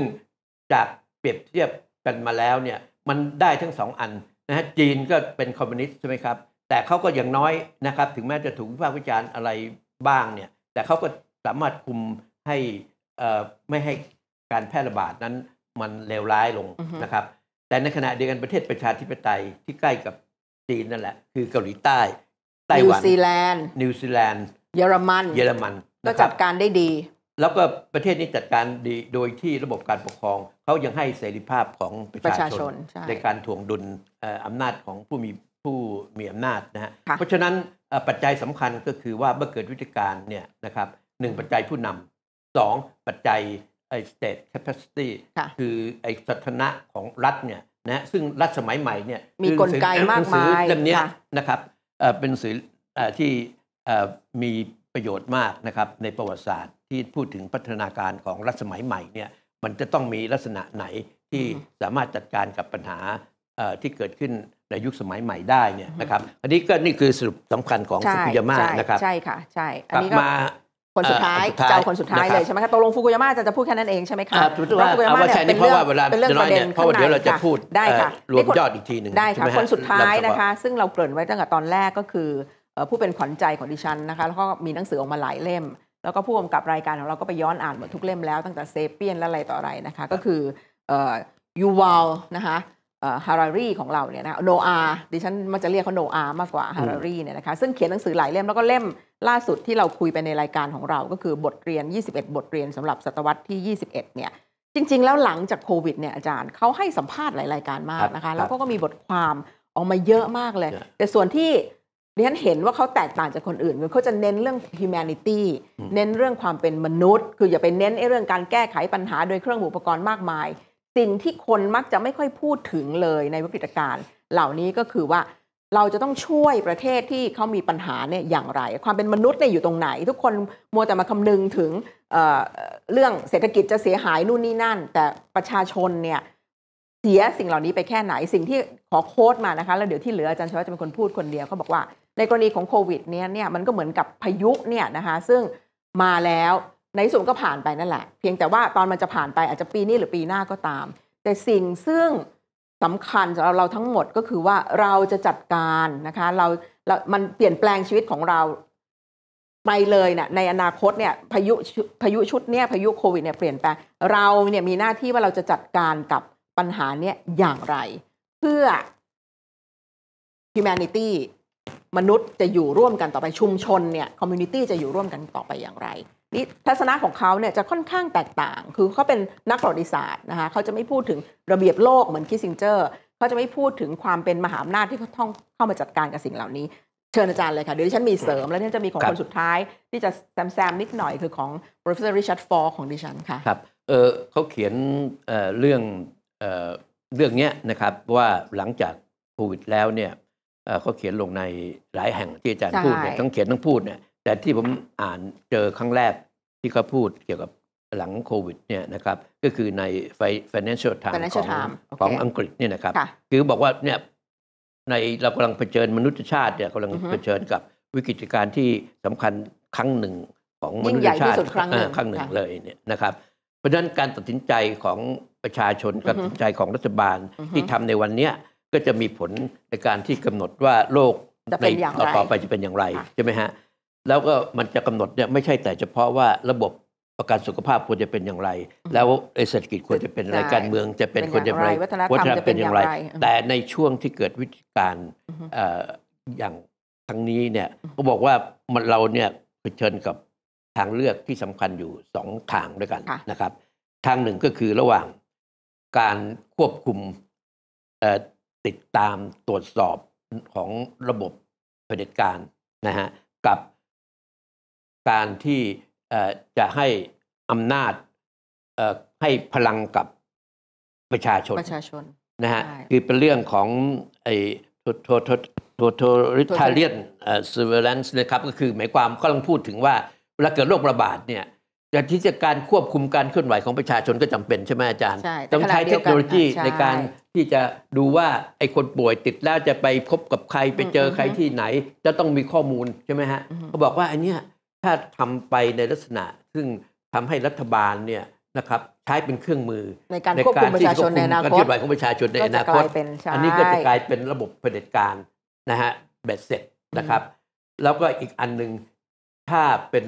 จากเปรียบเทียบกันมาแล้วเนี่ยมันได้ทั้งสองอันนะฮะ จีนก็เป็นคอมมิวนิสต์ใช่ไหมครับ แต่เขาก็อย่างน้อยนะครับถึงแม้จะถูกวิพากษ์วิจารณ์อะไรบ้างเนี่ยแต่เขาก็สามารถคุมให้ไม่ให้การแพร่ระบาดนั้นมันเลวร้ายลงนะครับแต่ในขณะเดียวกันประเทศประชาธิปไตยที่ใกล้กับจีนนั่นแหละ คือเกาหลีใต้ ไต้หวัน นิวซีแลนด์ นิวซีแลนด์เยอรมันเยอรมันก็จัดการได้ดี แล้วก็ประเทศนี้จัดการดีโดยที่ระบบการปกครอง เขายังให้เสรีภาพของประชาชน ในการถ่วงดุลอำนาจของผู้มีผู้มีอำนาจนะฮะเพราะฉะนั้นปัจจัยสำคัญก็คือว่าเมื่อเกิดวิธีการเนี่ยนะครับหนึ่งปัจจัยผู้นำสองปัจจัยไอ้ state capacity คือไอ้สถานะของรัฐเนี่ยนะซึ่งรัฐสมัยใหม่เนี่ยมีกลไกมากมายเล่มนี้นะครับเป็นสื่อที่มีประโยชน์มากนะครับในประวัติศาสตร์ที่พูดถึงพัฒนาการของรัฐสมัยใหม่เนี่ยมันจะต้องมีลักษณะไหนที่สามารถจัดการกับปัญหาที่เกิดขึ้นในยุคสมัยใหม่ได้เนี่ยนะครับอันนี้ก็นี่คือสรุปสำคัญของสุพิยมานะครับ ใช่ค่ะใช่กลับมาคนสุดท้าย เจ้าคนสุดท้ายเลยใช่ไหมคะตกลงฟูกุยาม่าจะจะพูดแค่นั้นเองใช่ไหมคะวราฟูกุยาม่าเนี่ยเป็นเรื่องเป็นเรื่องประเด็นเพราะว่าเดี๋ยวเราจะพูดได้ค่ะรวมยอดอีกทีหนึ่งได้ค่ะ คนสุดท้ายนะคะ ซึ่งเราเกริ่นไว้ตั้งแต่ตอนแรกก็คือผู้เป็นขวัญใจของดิฉันนะคะ แล้วก็มีหนังสือออกมาหลายเล่ม แล้วก็ผู้กำกับรายการของเราก็ไปย้อนอ่านหมดทุกเล่มแล้ว ตั้งแต่เซเปียนและอะไรต่ออะไรนะคะ ก็คือยูวอลนะคะฮารารีของเราเนี่ยนะโนอาดิฉันมันจะเรียกเขาโนอามากกว่าฮารารีเนี่ยนะคะซึ่งเขียนหนังสือหลายเล่มแล้วก็เล่มล่าสุดที่เราคุยไปในรายการของเรา ก็คือบทเรียน 21 บทเรียนสำหรับศตวรรษที่ 21เนี่ยจริงๆแล้วหลังจากโควิดเนี่ยอาจารย์เขาให้สัมภาษณ์หลายรายการมากนะคะแล้วก็ก็มีบทความออกมาเยอะมากเลย แต่ส่วนที่ดิฉันเห็นว่าเขาแตกต่างจากคนอื่น เขาจะเน้นเรื่อง humanity เน้นเรื่องความเป็นมนุษย์ คืออย่าไปเน้นเรื่องการแก้ไขปัญหาโดยเครื่องอุปกรณ์มากมายสิ่งที่คนมักจะไม่ค่อยพูดถึงเลยในวิกฤตการณ์เหล่านี้ก็คือว่าเราจะต้องช่วยประเทศที่เขามีปัญหาเนี่ยอย่างไร ความเป็นมนุษย์เนี่ยอยู่ตรงไหน ทุกคนมัวแต่มาคำนึงถึงเเรื่องเศรษฐกิจจะเสียหายนู่นนี่นั่น แต่ประชาชนเนี่ยเสียสิ่งเหล่านี้ไปแค่ไหน สิ่งที่ขอโค้ดมานะคะแล้วเดี๋ยวที่เหลืออาจารย์ชวัจะเป็นคนพูดคนเดียวเขาบอกว่าในกรณีของโควิดเนี่ยเนี่ยมันก็เหมือนกับพายุเนี่ยนะคะซึ่งมาแล้วในส่วนก็ผ่านไปนั่นแหละเพียงแต่ว่าตอนมันจะผ่านไป อาจจะปีนี้หรือปีหน้าก็ตาม แต่สิ่งซึ่งสำคัญสำหรับเราทั้งหมดก็คือว่าเราจะจัดการนะคะ เราเรามันเปลี่ยนแปลงชีวิตของเราไปเลยเนะี่ยในอนาคตเนี่ยพายุพายุชุดเนี่ยพายุโควิดเนี่ยเปลี่ยนแปลงเราเนี่ยมีหน้าที่ว่าเราจะจัดการกับปัญหาเนี่ยอย่างไร เพื่อ humanity มนุษย์จะอยู่ร่วมกันต่อไปชุมชนเนี่ย community จะอยู่ร่วมกันต่อไปอย่างไรนี่ทัศนะของเขาเนี่ยจะค่อนข้างแตกต่าง คือเขาเป็นนักประวัติศาสตร์นะคะเขาจะไม่พูดถึงระเบียบโลกเหมือนคิสซิงเจอร์เขาจะไม่พูดถึงความเป็นมหาอำนาจที่เขาต้องเข้ามาจัดการกับสิ่งเหล่านี้เชิญอาจารย์เลยค่ะเดี๋ยวฉันมีเสริม แล้วนี่จะมีของคนสุดท้ายที่จะแซมแซมนิดหน่อยคือของ professor Richard f o r ของดิฉันค่ะครับ เออเขาเขียนเเรื่อง เออเรื่องนี้นะครับ ว่าหลังจากโควิดแล้วเนี่ยเขาเขียนลงในหลายแห่งที่อาจารย์พูดเนี่ยทั้งเขียนทั้งพูดเนี่ยแต่ที่ผมอ่านเจอครั้งแรกที่เขาพูดเกี่ยวกับหลังโควิดเนี่ยนะครับก็คือใน Financial Times ของ okay. ของอังกฤษเนี่ยนะครับคือบอกว่าเนี่ยในเรากำลังเผชิญมนุษยชาติเนี่ยกำลังเผชิญกับวิกฤตการณ์ที่สำคัญครั้งหนึ่งของมนุษยชาติครั้งหนึ่งเลยเนี่ยนะครับเพราะฉะนั้นการตัดสินใจของประชาชน การตัดสินใจของรัฐบาลที่ทำในวันนี้ก็จะมีผลในการที่กำหนดว่าโลกในต่อไปจะเป็นอย่างไรใช่ไหมฮะแล้วก็มันจะกำหนดเนี่ยไม่ใช่แต่เฉพาะว่าระบบประกันสุขภาพควรจะเป็นอย่างไร แล้วเศรษฐกิจควรจะเป็นอะไรการเมืองจะเป็นควรจะเป็นอะไรวัฒนธรรมจะเป็นอย่างไร แต่ในช่วงที่เกิดวิกฤตการอย่างครั้งนี้เนี่ยก็บอกว่าเราเนี่ยเผชิญกับทางเลือกที่สำคัญอยู่สองทางด้วยกันนะครับทางหนึ่งก็คือระหว่างการควบคุมติดตามตรวจสอบของระบบเผด็จการนะฮะกับการที่จะให้อำนาจให้พลังกับประชาชนประชาชนนะฮะคือเป็นเรื่องของไอ้ททวทัทัทัริทาเลียนเอ่อซูเวอร์แลนซ์นะครับ ก็คือหมายความกำลังพูดถึงว่า เวลาเกิดโรคระบาดเนี่ยจะกที่จะการควบคุมการเคลื่อนไหวของประชาชนก็จำเป็นใช่ไหมอาจารย์ ต้องใช้เทคโนโลยีในการที่จะดูว่าไอ้คนป่วยติดแล้วจะไปพบกับใครไปเจอใครที่ไหนจะต้องมีข้อมูลใช่ไหมฮะเขาบอกว่าอันเนี้ยถ้าทำไปในลักษณะซึ่งทำให้รัฐบาลเนี่ยนะครับใช้เป็นเครื่องมือในการควบคุมประชาชนในอนาคตการเคลื่อนของประชาชนในอนาคต อันนี้ก็จะกลายเป็นระบบเผด็จการนะฮะเบ็ดเสร็จนะครับ แล้วก็อีกอันหนึ่งถ้าเป็น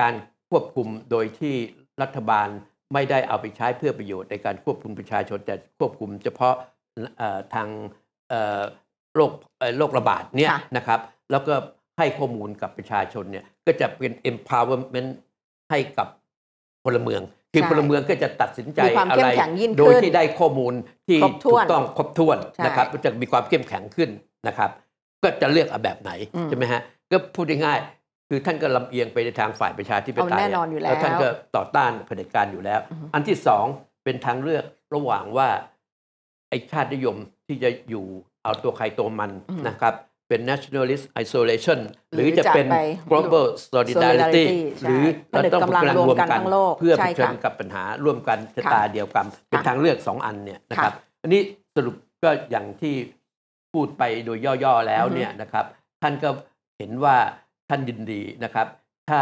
การควบคุมโดยที่รัฐบาลไม่ได้เอาไปใช้เพื่อประโยชน์ในการควบคุมประชาชนแต่ควบคุมเฉพาะทางโรคโรคระบาดเนี่ยนะครับแล้วก็ให้ข้อมูลกับประชาชนเนี่ยก็จะเป็น empowerment ให้กับพลเมือง คือพลเมืองก็จะตัดสินใจอะไรโดยที่ได้ข้อมูลที่ถูกต้องครบถ้วนนะครับจะมีความเข้มแข็งขึ้นนะครับ ก็จะเลือกเอาแบบไหนใช่ไหมฮะ ก็พูดง่ายๆคือท่านก็ลำเอียงไปในทางฝ่ายประชาธิปไตยแล้วท่านก็ต่อต้านเผด็จการอยู่แล้ว อันที่สองเป็นทางเลือกระหว่างว่าไอชาตินิยมที่จะอยู่เอาตัวใครตัวมันนะครับเป็น nationalist isolation หรือจะเป็น global solidarity หรือเราต้องกำลังรวมกันเพื่อเผชิญกับปัญหาร่วมกันชะตาเดียวกันเป็นทางเลือกสองอันเนี่ยนะครับอันนี้สรุปก็อย่างที่พูดไปโดยย่อๆแล้วเนี่ยนะครับท่านก็เห็นว่าท่านยินดีนะครับ ถ้า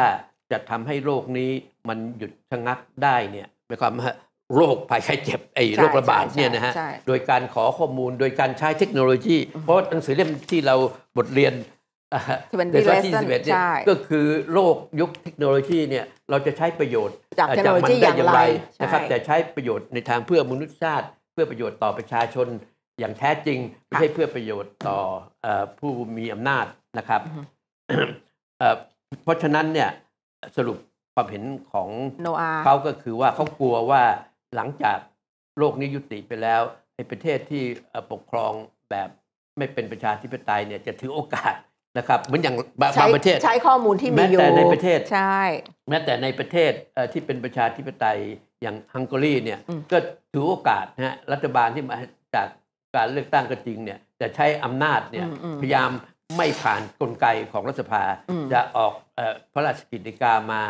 จะทำให้โรคนี้มันหยุดชะงักได้เนี่ยหมายความว่าโรคภัยไข้เจ็บไอ้โรคระบาดเนี่ยนะฮะโดยการขอข้อมูลโดยการใช้เทคโนโลยี เพราะหนังสือเล่มที่เราบทเรียนในวันที่21เนี่ยก็คือโลกยุคเทคโนโลยีเนี่ยเราจะใช้ประโยชน์ จากมันได้อย่างไรนะครับ แต่ใช้ประโยชน์ในทางเพื่อมนุษยชาติเพื่อประโยชน์ต่อประชาชนอย่างแท้จริงไม่ใช่เพื่อประโยชน์ต่อผู้มีอำนาจนะครับ เพราะฉะนั้นเนี่ยสรุปความเห็นของเขาก็คือว่าเขากลัวว่าหลังจากโลกนี้ยุติไปแล้วในประเทศที่ปกครองแบบไม่เป็นประชาธิปไตยเนี่ยจะถือโอกาสนะครับเหมือนอย่างบางประเทศใช้ข้อมูลที่มีอยู่แม้แต่ในประเทศใช่แม้แต่ในประเทศที่เป็นประชาธิปไตยอย่างฮังการีเนี่ยก็ถือโอกาสนะฮะรัฐบาลที่มาจากการเลือกตั้งก็จริงเนี่ยแต่ใช้อำนาจเนี่ยพยายามไม่ผ่านกลไกของรัฐสภาจะออกพระราชกิจกามา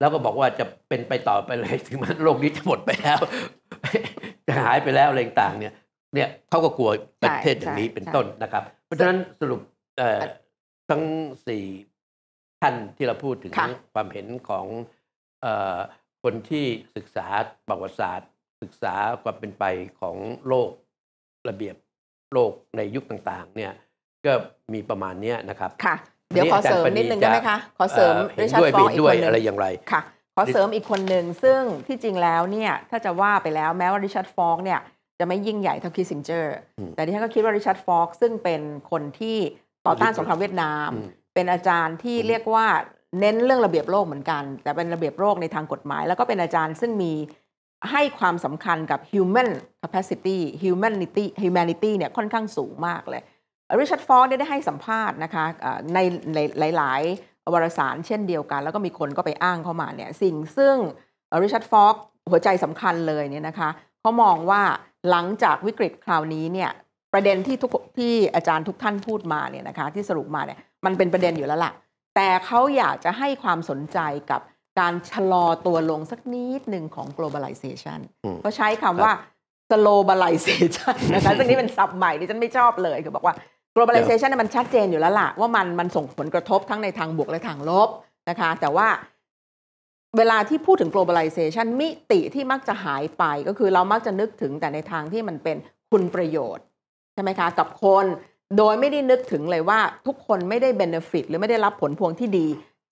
แล้วก็บอกว่าจะเป็นไปต่อไปเลยถึงมันโลกนี้จะหมดไปแล้ว จะหายไปแล้วอะไรต่างเนี่ยเนี่ยเขาก็กลัวประเทศอย่างนี้เป็นต้นนะครับ เพราะฉะนั้นสรุปทั้งสี่ท่านที่เราพูดถึง ความเห็นของคนที่ศึกษาประวัติศาสตร์ศึกษาความเป็นไปของโลกระเบียบโลกในยุคต่างๆ เนี่ยก็มีประมาณนี้นะครับเดี๋ยวขอเสริมนิดนึงได้ไหมคะ ขอเสริมริชาร์ดฟองอีกคนอะไรอย่างไรค่ะขอเสริมอีกคนหนึ่งซึ่งที่จริงแล้วเนี่ยถ้าจะว่าไปแล้วแม้ว่าริชาร์ดฟองเนี่ยจะไม่ยิ่งใหญ่เท่าคิสซิงเจอร์แต่ที่ฉันก็คิดว่าริชาร์ดฟอกซึ่งเป็นคนที่ ต่อต้านสงครามเวียดนาม เป็นอาจารย์ที่เรียกว่าเน้นเรื่องระเบียบโลกเหมือนกัน แต่เป็นระเบียบโลกในทางกฎหมาย แล้วก็เป็นอาจารย์ซึ่งมีให้ความสำคัญกับ human capacity humanity humanity เนี่ยค่อนข้างสูงมากเลยริชาร์ดฟอร์ได้ให้สัมภาษณ์นะคะในหลาย ๆ วารสารเช่นเดียวกัน แล้วก็มีคนก็ไปอ้างเข้ามาเนี่ยสิ่งซึ่งริชาร์ดฟอร์หัวใจสำคัญเลยเนี่ยนะคะเขามองว่าหลังจากวิกฤตคราวนี้เนี่ยประเด็นที่ทุกที่อาจารย์ทุกท่านพูดมาเนี่ยนะคะที่สรุปมาเนี่ยมันเป็นประเด็นอยู่แล้วละ่ะ แต่เขาอยากจะให้ความสนใจกับการชะลอตัวลงสักนิดหนึ่งของ globalization ก็ใช้คำว่า globalization นะคะซึ่งนี้เป็นศัพท์ใหม่ที่ฉันไม่ชอบเลยคือบอกว่า globalization มันชัดเจนอยู่แล้วล่ะ ว่ามันมันส่งผลกระทบทั้งในทางบวกและทางลบนะคะ แต่ว่าเวลาที่พูดถึง globalization มิติที่มักจะหายไป ก็คือเรามักจะนึกถึงแต่ในทางที่มันเป็นคุณประโยชน์ใช่ไหมคะกับคนโดยไม่ได้นึกถึงเลยว่าทุกคนไม่ได้ benefit หรือไม่ได้รับผลพวงที่ดี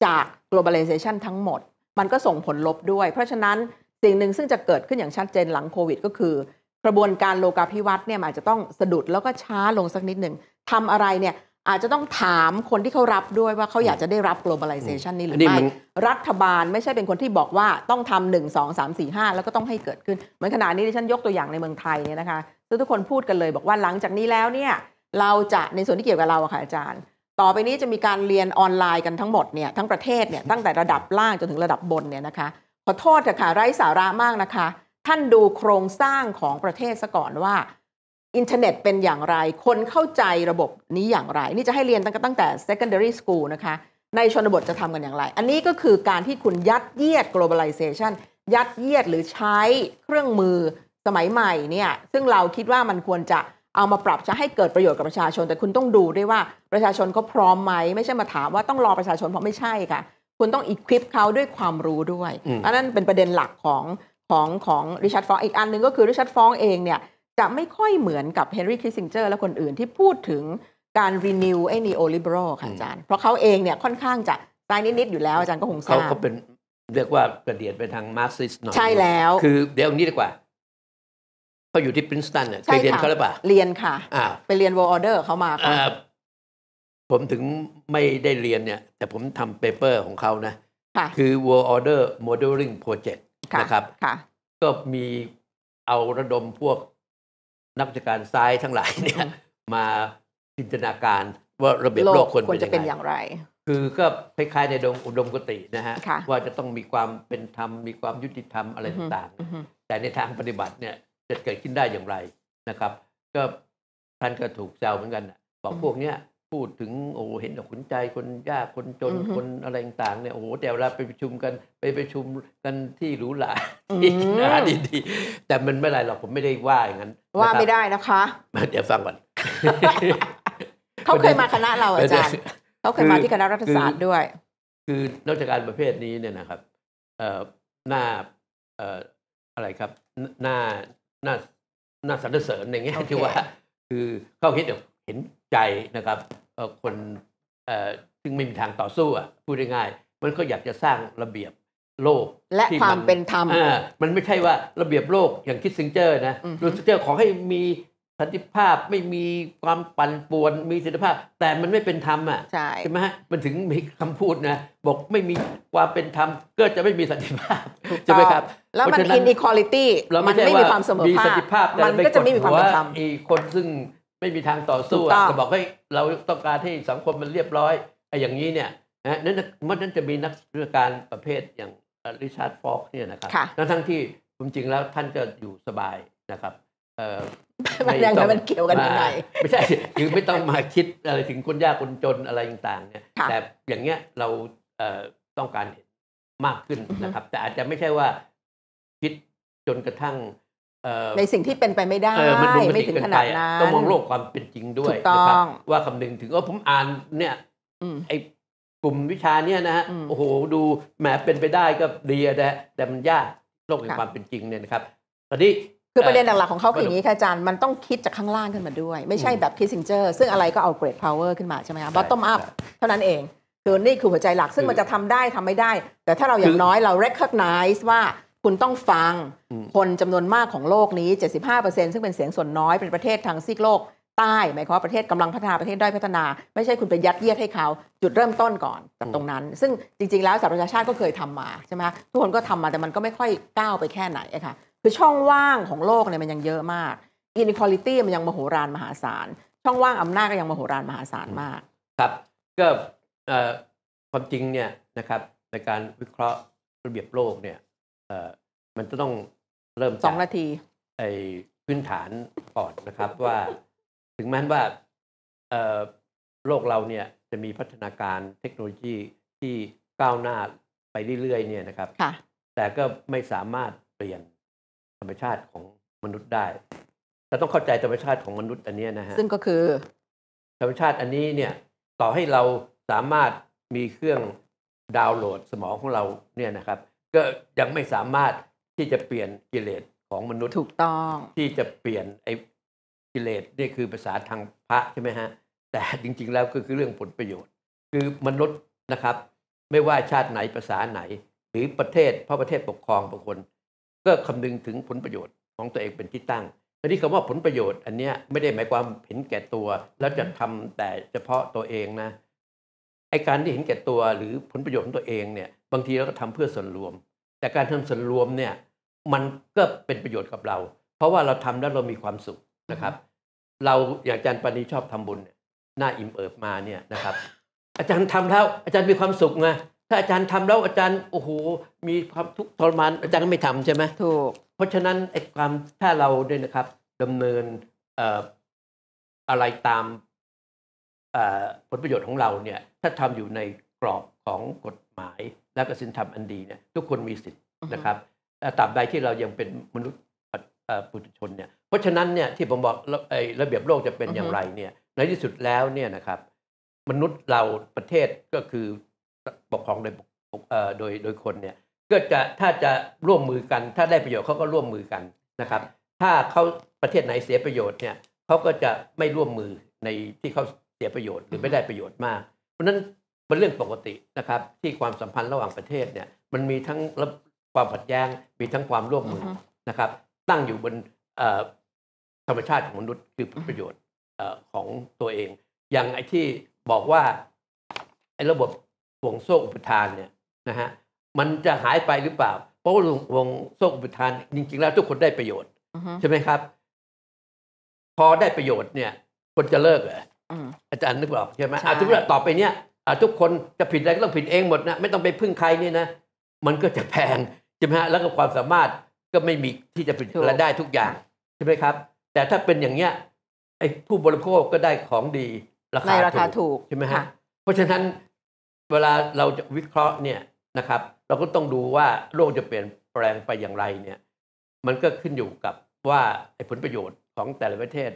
จาก globalization ทั้งหมด มันก็ส่งผลลบด้วย เพราะฉะนั้นสิ่งหนึ่งซึ่งจะเกิดขึ้นอย่างชัดเจนหลังโควิด ก็คือ กระบวนการโลกาภิวัตน์เนี่ยอาจจะต้องสะดุดแล้วก็ช้าลงสักนิดหนึ่งทำอะไรเนี่ย อาจจะต้องถามคนที่เขารับด้วยว่าเขาอยากจะได้รับ globalization นี้หรือไม่ รัฐบาลไม่ใช่เป็นคนที่บอกว่าต้องทำหนึ่งสองสามสี่ห้าแล้วก็ต้องให้เกิดขึ้น เหมือนขณะนี้ดิ่ฉันยกตัวอย่างในเมืองไทยเนี่ยนะคะ ทุกคนพูดกันเลยบอกว่าหลังจากนี้แล้วเนี่ย เราจะในส่วนที่เกี่ยวกับเราค่ะอาจารย์ ต่อไปนี้จะมีการเรียนออนไลน์กันทั้งหมดเนี่ยทั้งประเทศเนี่ยตั้งแต่ระดับล่างจนถึงระดับบนเนี่ยนะคะขอโทษเถอะค่ะไร้สาระมากนะคะ ท่านดูโครงสร้างของประเทศซะก่อนว่าอินเทอร์เน็ตเป็นอย่างไร คนเข้าใจระบบนี้อย่างไร นี่จะให้เรียนตั้งแต่ secondary school นะคะ ในชนบทจะทำกันอย่างไร อันนี้ก็คือการที่คุณยัดเยียด globalization ยัดเยียดหรือใช้เครื่องมือสมัยใหม่เนี่ย ซึ่งเราคิดว่ามันควรจะเอามาปรับใช้ให้เกิดประโยชน์กับประชาชน แต่คุณต้องดูด้วยว่าประชาชนเขาพร้อมไหม ไม่ใช่มาถามว่าต้องรอประชาชนเพราะไม่ใช่ค่ะ คุณต้องอีควิปเขาด้วยความรู้ด้วยอันนั้นเป็นประเด็นหลักของของของริชาร์ดฟองอีกอันหนึ่งก็คือริชาร์ดฟองเองเนี่ยจะไม่ค่อยเหมือนกับเฮนรี่คิสซิงเจอร์และคนอื่นที่พูดถึงการรีนิวไอ้นีโอลิเบอรัลค่ะอาจารย์ เพราะเขาเองเนี่ยค่อนข้างจะตายนิด ๆ อยู่แล้วอาจารย์ก็คงทราบเขาเป็นเรียกว่ากระเดียดไปทางมาร์กซิสหน่อย ใช่แล้ว คือเดี๋ยวนี้ดีกว่า เขาอยู่ที่ปรินสตันเนี่ยเคยเรียนเขาหรือเปล่าเรียนค่ะอ่าไปเรียนวอลออเดอร์เขามาครับ ผมถึงไม่ได้เรียนเนี่ย แต่ผมทำเปเปอร์ของเขานะคือ World Order Modeling Project นะครับก็มีเอาระดมพวกนักวิชาการซ้ายทั้งหลายเนี่ย มาจินตนาการว่าระเบียบโลกควรเป็นอย่างไร คือก็คล้ายๆในดงอุดมกตินะฮะว่าจะต้องมีความเป็นธรรมมีความยุติธรรมอะไรต่างๆแต่ในทางปฏิบัติเนี่ยจะเกิดขึ้นได้อย่างไรนะครับ ก็ท่านก็ถูกแซวเหมือนกันบอกพวกเนี้ยพูดถึงโอ้เห็นอกขุนใจคนยากคนจนคนอะไรต่างเนี่ยโอ้แต่เวลาไปประชุมกัน ไปไประชุมกันที่หรูหราที่นาดีๆแต่มันไม่ไรหรอกผมไม่ได้ว่าอย่างนั้นว่าไม่ได้นะคะ เดี๋ยวฟังก่อน เขาเคยมาคณะเราอาจารย์ เขาเคยมาที่คณะรัฐศาสตร์ด้วย คือจากการประเภทนี้เนี่ยนะครับเอหน้าเออะไรครับ หน้าหน้าหน้าสรรเสริญอย่างเงี้ยที่ว่า คือเขาเิ็เห็นใจนะครับ คนเอซึ่งไม่มีทางต่อสู้อ่ะพูดง่ายๆมันก็อยากจะสร้างระเบียบโลกและความเป็นธรรมมันไม่ใช่ว่าระเบียบโลกอย่างคิดซิงเจอร์นะคิดซิงเจอร์ขอให้มีสันติภาพ ไม่มีความปั่นป่วนมีสันติภาพ แต่มันไม่เป็นธรรมอ่ะใช่ไหมฮะมันถึงมีคำพูดนะบอกไม่มีความเป็นธรรม ก็จะไม่มีสันติภาพใช่ไหมครับแล้วมันอินอีควอลิตี้มันไม่มีความเสมอภาคมันก็จะไม่มีความเป็นธรรมอีคนซึ่งไม่มีทางต่อสู้จะบอกให้เราต้องการให้สังคมมันเรียบร้อยไอ้อย่างนี้เนี่ยนะนั้นมนนั้นจะมีนักวิชาการประเภทอย่างริชาร์ดฟอกเนี่ยนะครับแล้วทั้งที่ความจริงแล้วท่านจะอยู่สบายนะครับไม่นยังมันเกี่ยวกันยังไงไม่ใช่คือไม่ต้องมาคิดอะไรถึงคนยากคนจนอะไรต่างๆเนี่ย แต่อย่างเงี้ยเราต้องการเห็นมากขึ้นนะครับ แต่อาจจะไม่ใช่ว่าคิดจนกระทั่งในสิ่งที่เป็นไปไม่ได้ ไม่ถึงขนาดนั้น ต้องมองโลกความเป็นจริงด้วยนะครับว่าคำนึงถึงว่าผมอ่านเนี่ยไอลุ่มวิชาเนี่ยนะฮะโอ้โห ดูแหมเป็นไปได้ก็ดีนะแต่มันยากโลกแห่งความเป็นจริงเนี่ยนะครับตอนนี้คือประเด็นหลักของเขาคืออย่างนี้ค่ะอาจารย์ มันต้องคิดจากข้างล่างขึ้นมาด้วย ไม่ใช่แบบคิดสิงเจอร์ซึ่งอะไรก็เอาเกรดพาวเวอร์ขึ้นมา ใช่ไหมครับบอตตอมอัพ เท่านั้นเอง คือนี่คือหัวใจหลักซึ่งมันจะทำได้ทำไม่ได้ แต่ถ้าเราอย่างน้อยเราเร r คอร์ไนส์ว่าคุณต้องฟังคนจำนวนมากของโลกนี้ 75%ซึ่งเป็นเสียงส่วนน้อยเป็นประเทศทางซีกโลกใต้หมายความประเทศกำลังพัฒนา ประเทศด้อยพัฒนา ไม่ใช่คุณไปยัดเยียดให้เขา จุดเริ่มต้นก่อน จากตรงนั้น ซึ่งจริง ๆ แล้วสหประชาชาติก็เคยทำมาใช่ไหมทุกคนก็ทำมาแต่มันก็ไม่ค่อยก้าวไปแค่ไหนค่ะคือช่องว่างของโลกเนี่ยมันยังเยอะมากอินวอลิตี้มันยังมโหฬารมหาศาล ช่องว่างอำนาจก็ยังมโหฬารมหาศาลมากครับก็ความจริงเนี่ยนะครับในการวิเคราะห์ระเบียบโลกเนี่ยมันจะต้องเริ่มสองนาทีไอพื้นฐานก่อนนะครับว่าถึงแม้ว่าโลกเราเนี่ยจะมีพัฒนาการเทคโนโลยีที่ก้าวหน้าไปเรื่อยๆ เนี่ยนะครับ แต่ก็ไม่สามารถเปลี่ยนธรรมชาติของมนุษย์ได้เราต้องเข้าใจธรรมชาติของมนุษย์อันนี้นะฮะ ซึ่งก็คือ ธรรมชาติอันนี้เนี่ยต่อให้เราสามารถมีเครื่องดาวน์โหลดสมองของเราเนี่ยนะครับ ก็ยังไม่สามารถที่จะเปลี่ยนกิเลสของมนุษย์ ถูกต้อง ที่จะเปลี่ยนไอกิเลสนี่คือภาษาทางพระใช่ไหมฮะแต่จริงๆแล้วก็คือเรื่องผลประโยชน์ คือมนุษย์นะครับ ไม่ว่าชาติไหนภาษาไหน หรือประเทศ เพราะประเทศปกครองบางคน ก็คำนึงถึงผลประโยชน์ของตัวเองเป็นที่ตั้งทีนี้คำว่าผลประโยชน์อันเนี้ยไม่ได้หมายความเห็นแก่ตัวแล้วจะทำแต่เฉพาะตัวเองนะไอการที่เห็นแก่ตัวหรือผลประโยชน์ของตัวเองเนี่ยบางทีเราก็ทำเพื่อส่วนรวม แต่การทำส่วนรวมเนี่ยมันก็เป็นประโยชน์กับเรา เพราะว่าเราทำแล้วเรามีความสุขนะครับเราอย่างอาจารย์ปณีชอบทำบุญหน้าอิ่มเอิบมาเนี่ยนะครับ อาจารย์ทำแล้วอาจารย์มีความสุขไงถ้าอาจารย์ทำแล้วอาจารย์โอ้โหมีความทุกข์ทรมานอาจารย์ก็ไม่ทำใช่ไหมถูกเพราะฉะนั้นไอ้ความถ้าเราด้วยนะครับดำเนินอะไรตามผลประโยชน์ของเราเนี่ย ถ้าทำอยู่ในกรอบของกฎหมาย และกระสินธรรมอันดีเนี่ย ทุกคนมีสิทธิ์นะครับตราบใดที่เรายังเป็นมนุษย์ปุถุชนเนี่ยเพราะฉะนั้นเนี่ยที่ผมบอกระเบียบโลกจะเป็นอย่างไรเนี่ยในที่สุดแล้วเนี่ยนะครับ มนุษย์เราประเทศก็คือปกครองโดยโดยโดยคนเนี่ยก็จะถ้าจะร่วมมือกัน ถ้าได้ประโยชน์เขาก็ร่วมมือกันนะครับ ถ้าเขาประเทศไหนเสียประโยชน์เนี่ยเขาก็จะไม่ร่วมมือในที่เขาเสียประโยชน์หรือไม่ได้ประโยชน์มาก เพราะนั้นเป็นเรื่องปกตินะครับที่ความสัมพันธ์ระหว่างประเทศเนี่ยมันมีทั้งความขัดแย้งมีทั้งความร่วมมือนะครับตั้งอยู่บนธรรมชาติของมนุษย์คือผลประโยชน์ของตัวเอง อย่างไอ้ที่บอกว่าไอ้ระบบวงโซ่อุปทานเนี่ยนะฮะมันจะหายไปหรือเปล่าเพราะว่าวงโซ่อุปทาน จริง ๆ แล้ว ทุกคนได้ประโยชน์ ใช่ไหมครับ พอได้ประโยชน์เนี่ย คนจะเลิกเหรออาจารย์นึกออกใช่ไหมอาจย์ต่อไปเนี่ยทุกคนจะผิดอะไรก็ต้องผิดเองหมดนะไม่ต้องไปพึ่งใครนี่นะมันก็จะแพงใช่ไหมฮะแล้วก็ความสามารถก็ไม่มีที่จะเป็นและได้ทุกอย่างใช่ไหมครับแต่ถ้าเป็นอย่างเนี้ยไอ้ผู้บริโภคก็ได้ของดีราคาราคาถูกใช่ไหมฮะเพราะฉะนั้นเวลาเราจะวิเคราะห์เนี่ยนะครับ เราก็ต้องดูว่าโลกจะเปลี่ยนแปลงไปอย่างไรเนี่ย มันก็ขึ้นอยู่กับว่าไอ้ผลประโยชน์ของแต่ละประเทศ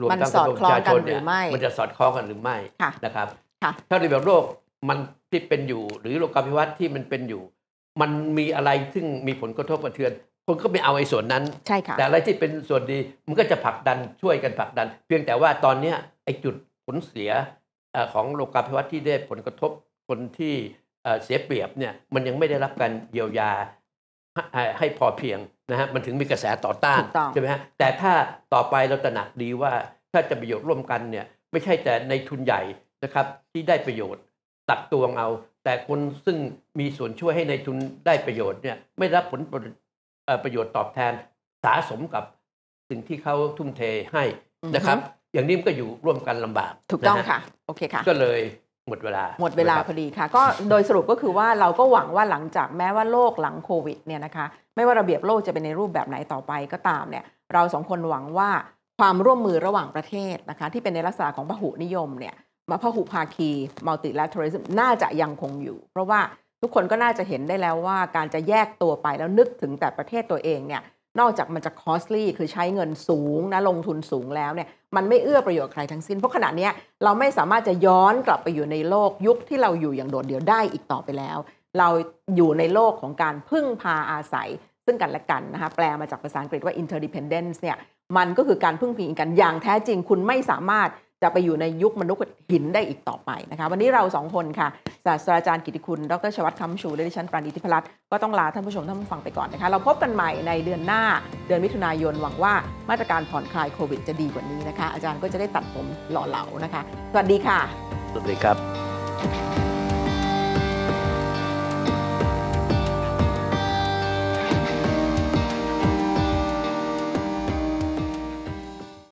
รวมทั้งประชาชนเนี่ยมันจะสอดคล้องกันหรือไม่นะครับถ้าในแบบโลกมันที่เป็นอยู่หรือโลกาภิวัตน์ที่มันเป็นอยู่ มันมีอะไรซึ่งมีผลกระทบกระเทือนคนก็ไปเอาไอ้ส่วนนั้น ใช่ค่ะ แต่อะไรที่เป็นส่วนดีมันก็จะผลักดันช่วยกันผลักดัน เพียงแต่ว่าตอนนี้ไอ้จุดผลเสียของโลกาภิวัตน์ที่ได้ผลกระทบคนที่เสียเปรียบเนี่ยมันยังไม่ได้รับการเยียวยาให้พอเพียงนะฮะมันถึงมีกระแสต่อต้านใช่ไหมฮะแต่ถ้าต่อไปเราตระหนักดีว่าถ้าจะประโยชน์ร่วมกันเนี่ยไม่ใช่แต่ในทุนใหญ่นะครับที่ได้ประโยชน์ตักตวงเอา แต่คนซึ่งมีส่วนช่วยให้ในทุนได้ประโยชน์เนี่ยไม่รับผลประประโยชน์ตอบแทนสาสมกับสิ่งที่เขาทุ่มเทให้นะครับ อย่างนี้มันก็อยู่ร่วมกันลำบากถูกต้องค่ะ โอเคค่ะ ก็เลยหมดเวลา หมดเวลาพอดีค่ะก็โดยสรุปก็คือว่าเราก็หวังว่าหลังจากแม้ว่าโลกหลังโควิดเนี่ยนะคะไม่ว่าระเบียบโลกจะเป็นในรูปแบบไหนต่อไปก็ตามเนี่ยเราสองคนหวังว่าความร่วมมือระหว่างประเทศนะคะที่เป็นในลักษณะของพหุนิยมเนี่ยมาพหุภาคีมัลติแลเทอริซึมน่าจะยังคงอยู่ เพราะว่าทุกคนก็น่าจะเห็นได้แล้วว่าการจะแยกตัวไปแล้วนึกถึงแต่ประเทศตัวเองเนี่ยนอกจากมันจะคอสลี่คือใช้เงินสูงนะลงทุนสูงแล้วเนี่ยมันไม่เอื้อประโยชน์ใครทั้งสิ้นเพราะขณะนี้เราไม่สามารถจะย้อนกลับไปอยู่ในโลกยุคที่เราอยู่อย่างโดดเดี่ยวได้อีกต่อไปแล้ว เราอยู่ในโลกของการพึ่งพาอาศัย ซึ่งกันและกันนะคะแปลมาจากภาษาอังกฤษว่า interdependence เนี่ยมันก็คือการพึ่งพิงกันอย่างแท้จริงคุณไม่สามารถจะไปอยู่ในยุคมนุษย์หินได้อีกต่อไปนะคะวันนี้เราสองคนค่ะ ศาสตราจารย์กิติคุณดรชวัตคำชูและดิฉันปราณีทิพรัตน์ก็ต้องลาท่านผู้ชมท่านผู้ฟังไปก่อนนะคะเราพบกันใหม่ในเดือนหน้าเดือนมิถุนายนหวังว่ามาตรการผ่อนคลายโควิดจะดีกว่านี้นะคะ อาจารย์ก็จะได้ตัดผมหล่อเหลานะคะ สวัสดีค่ะสวัสดีครับ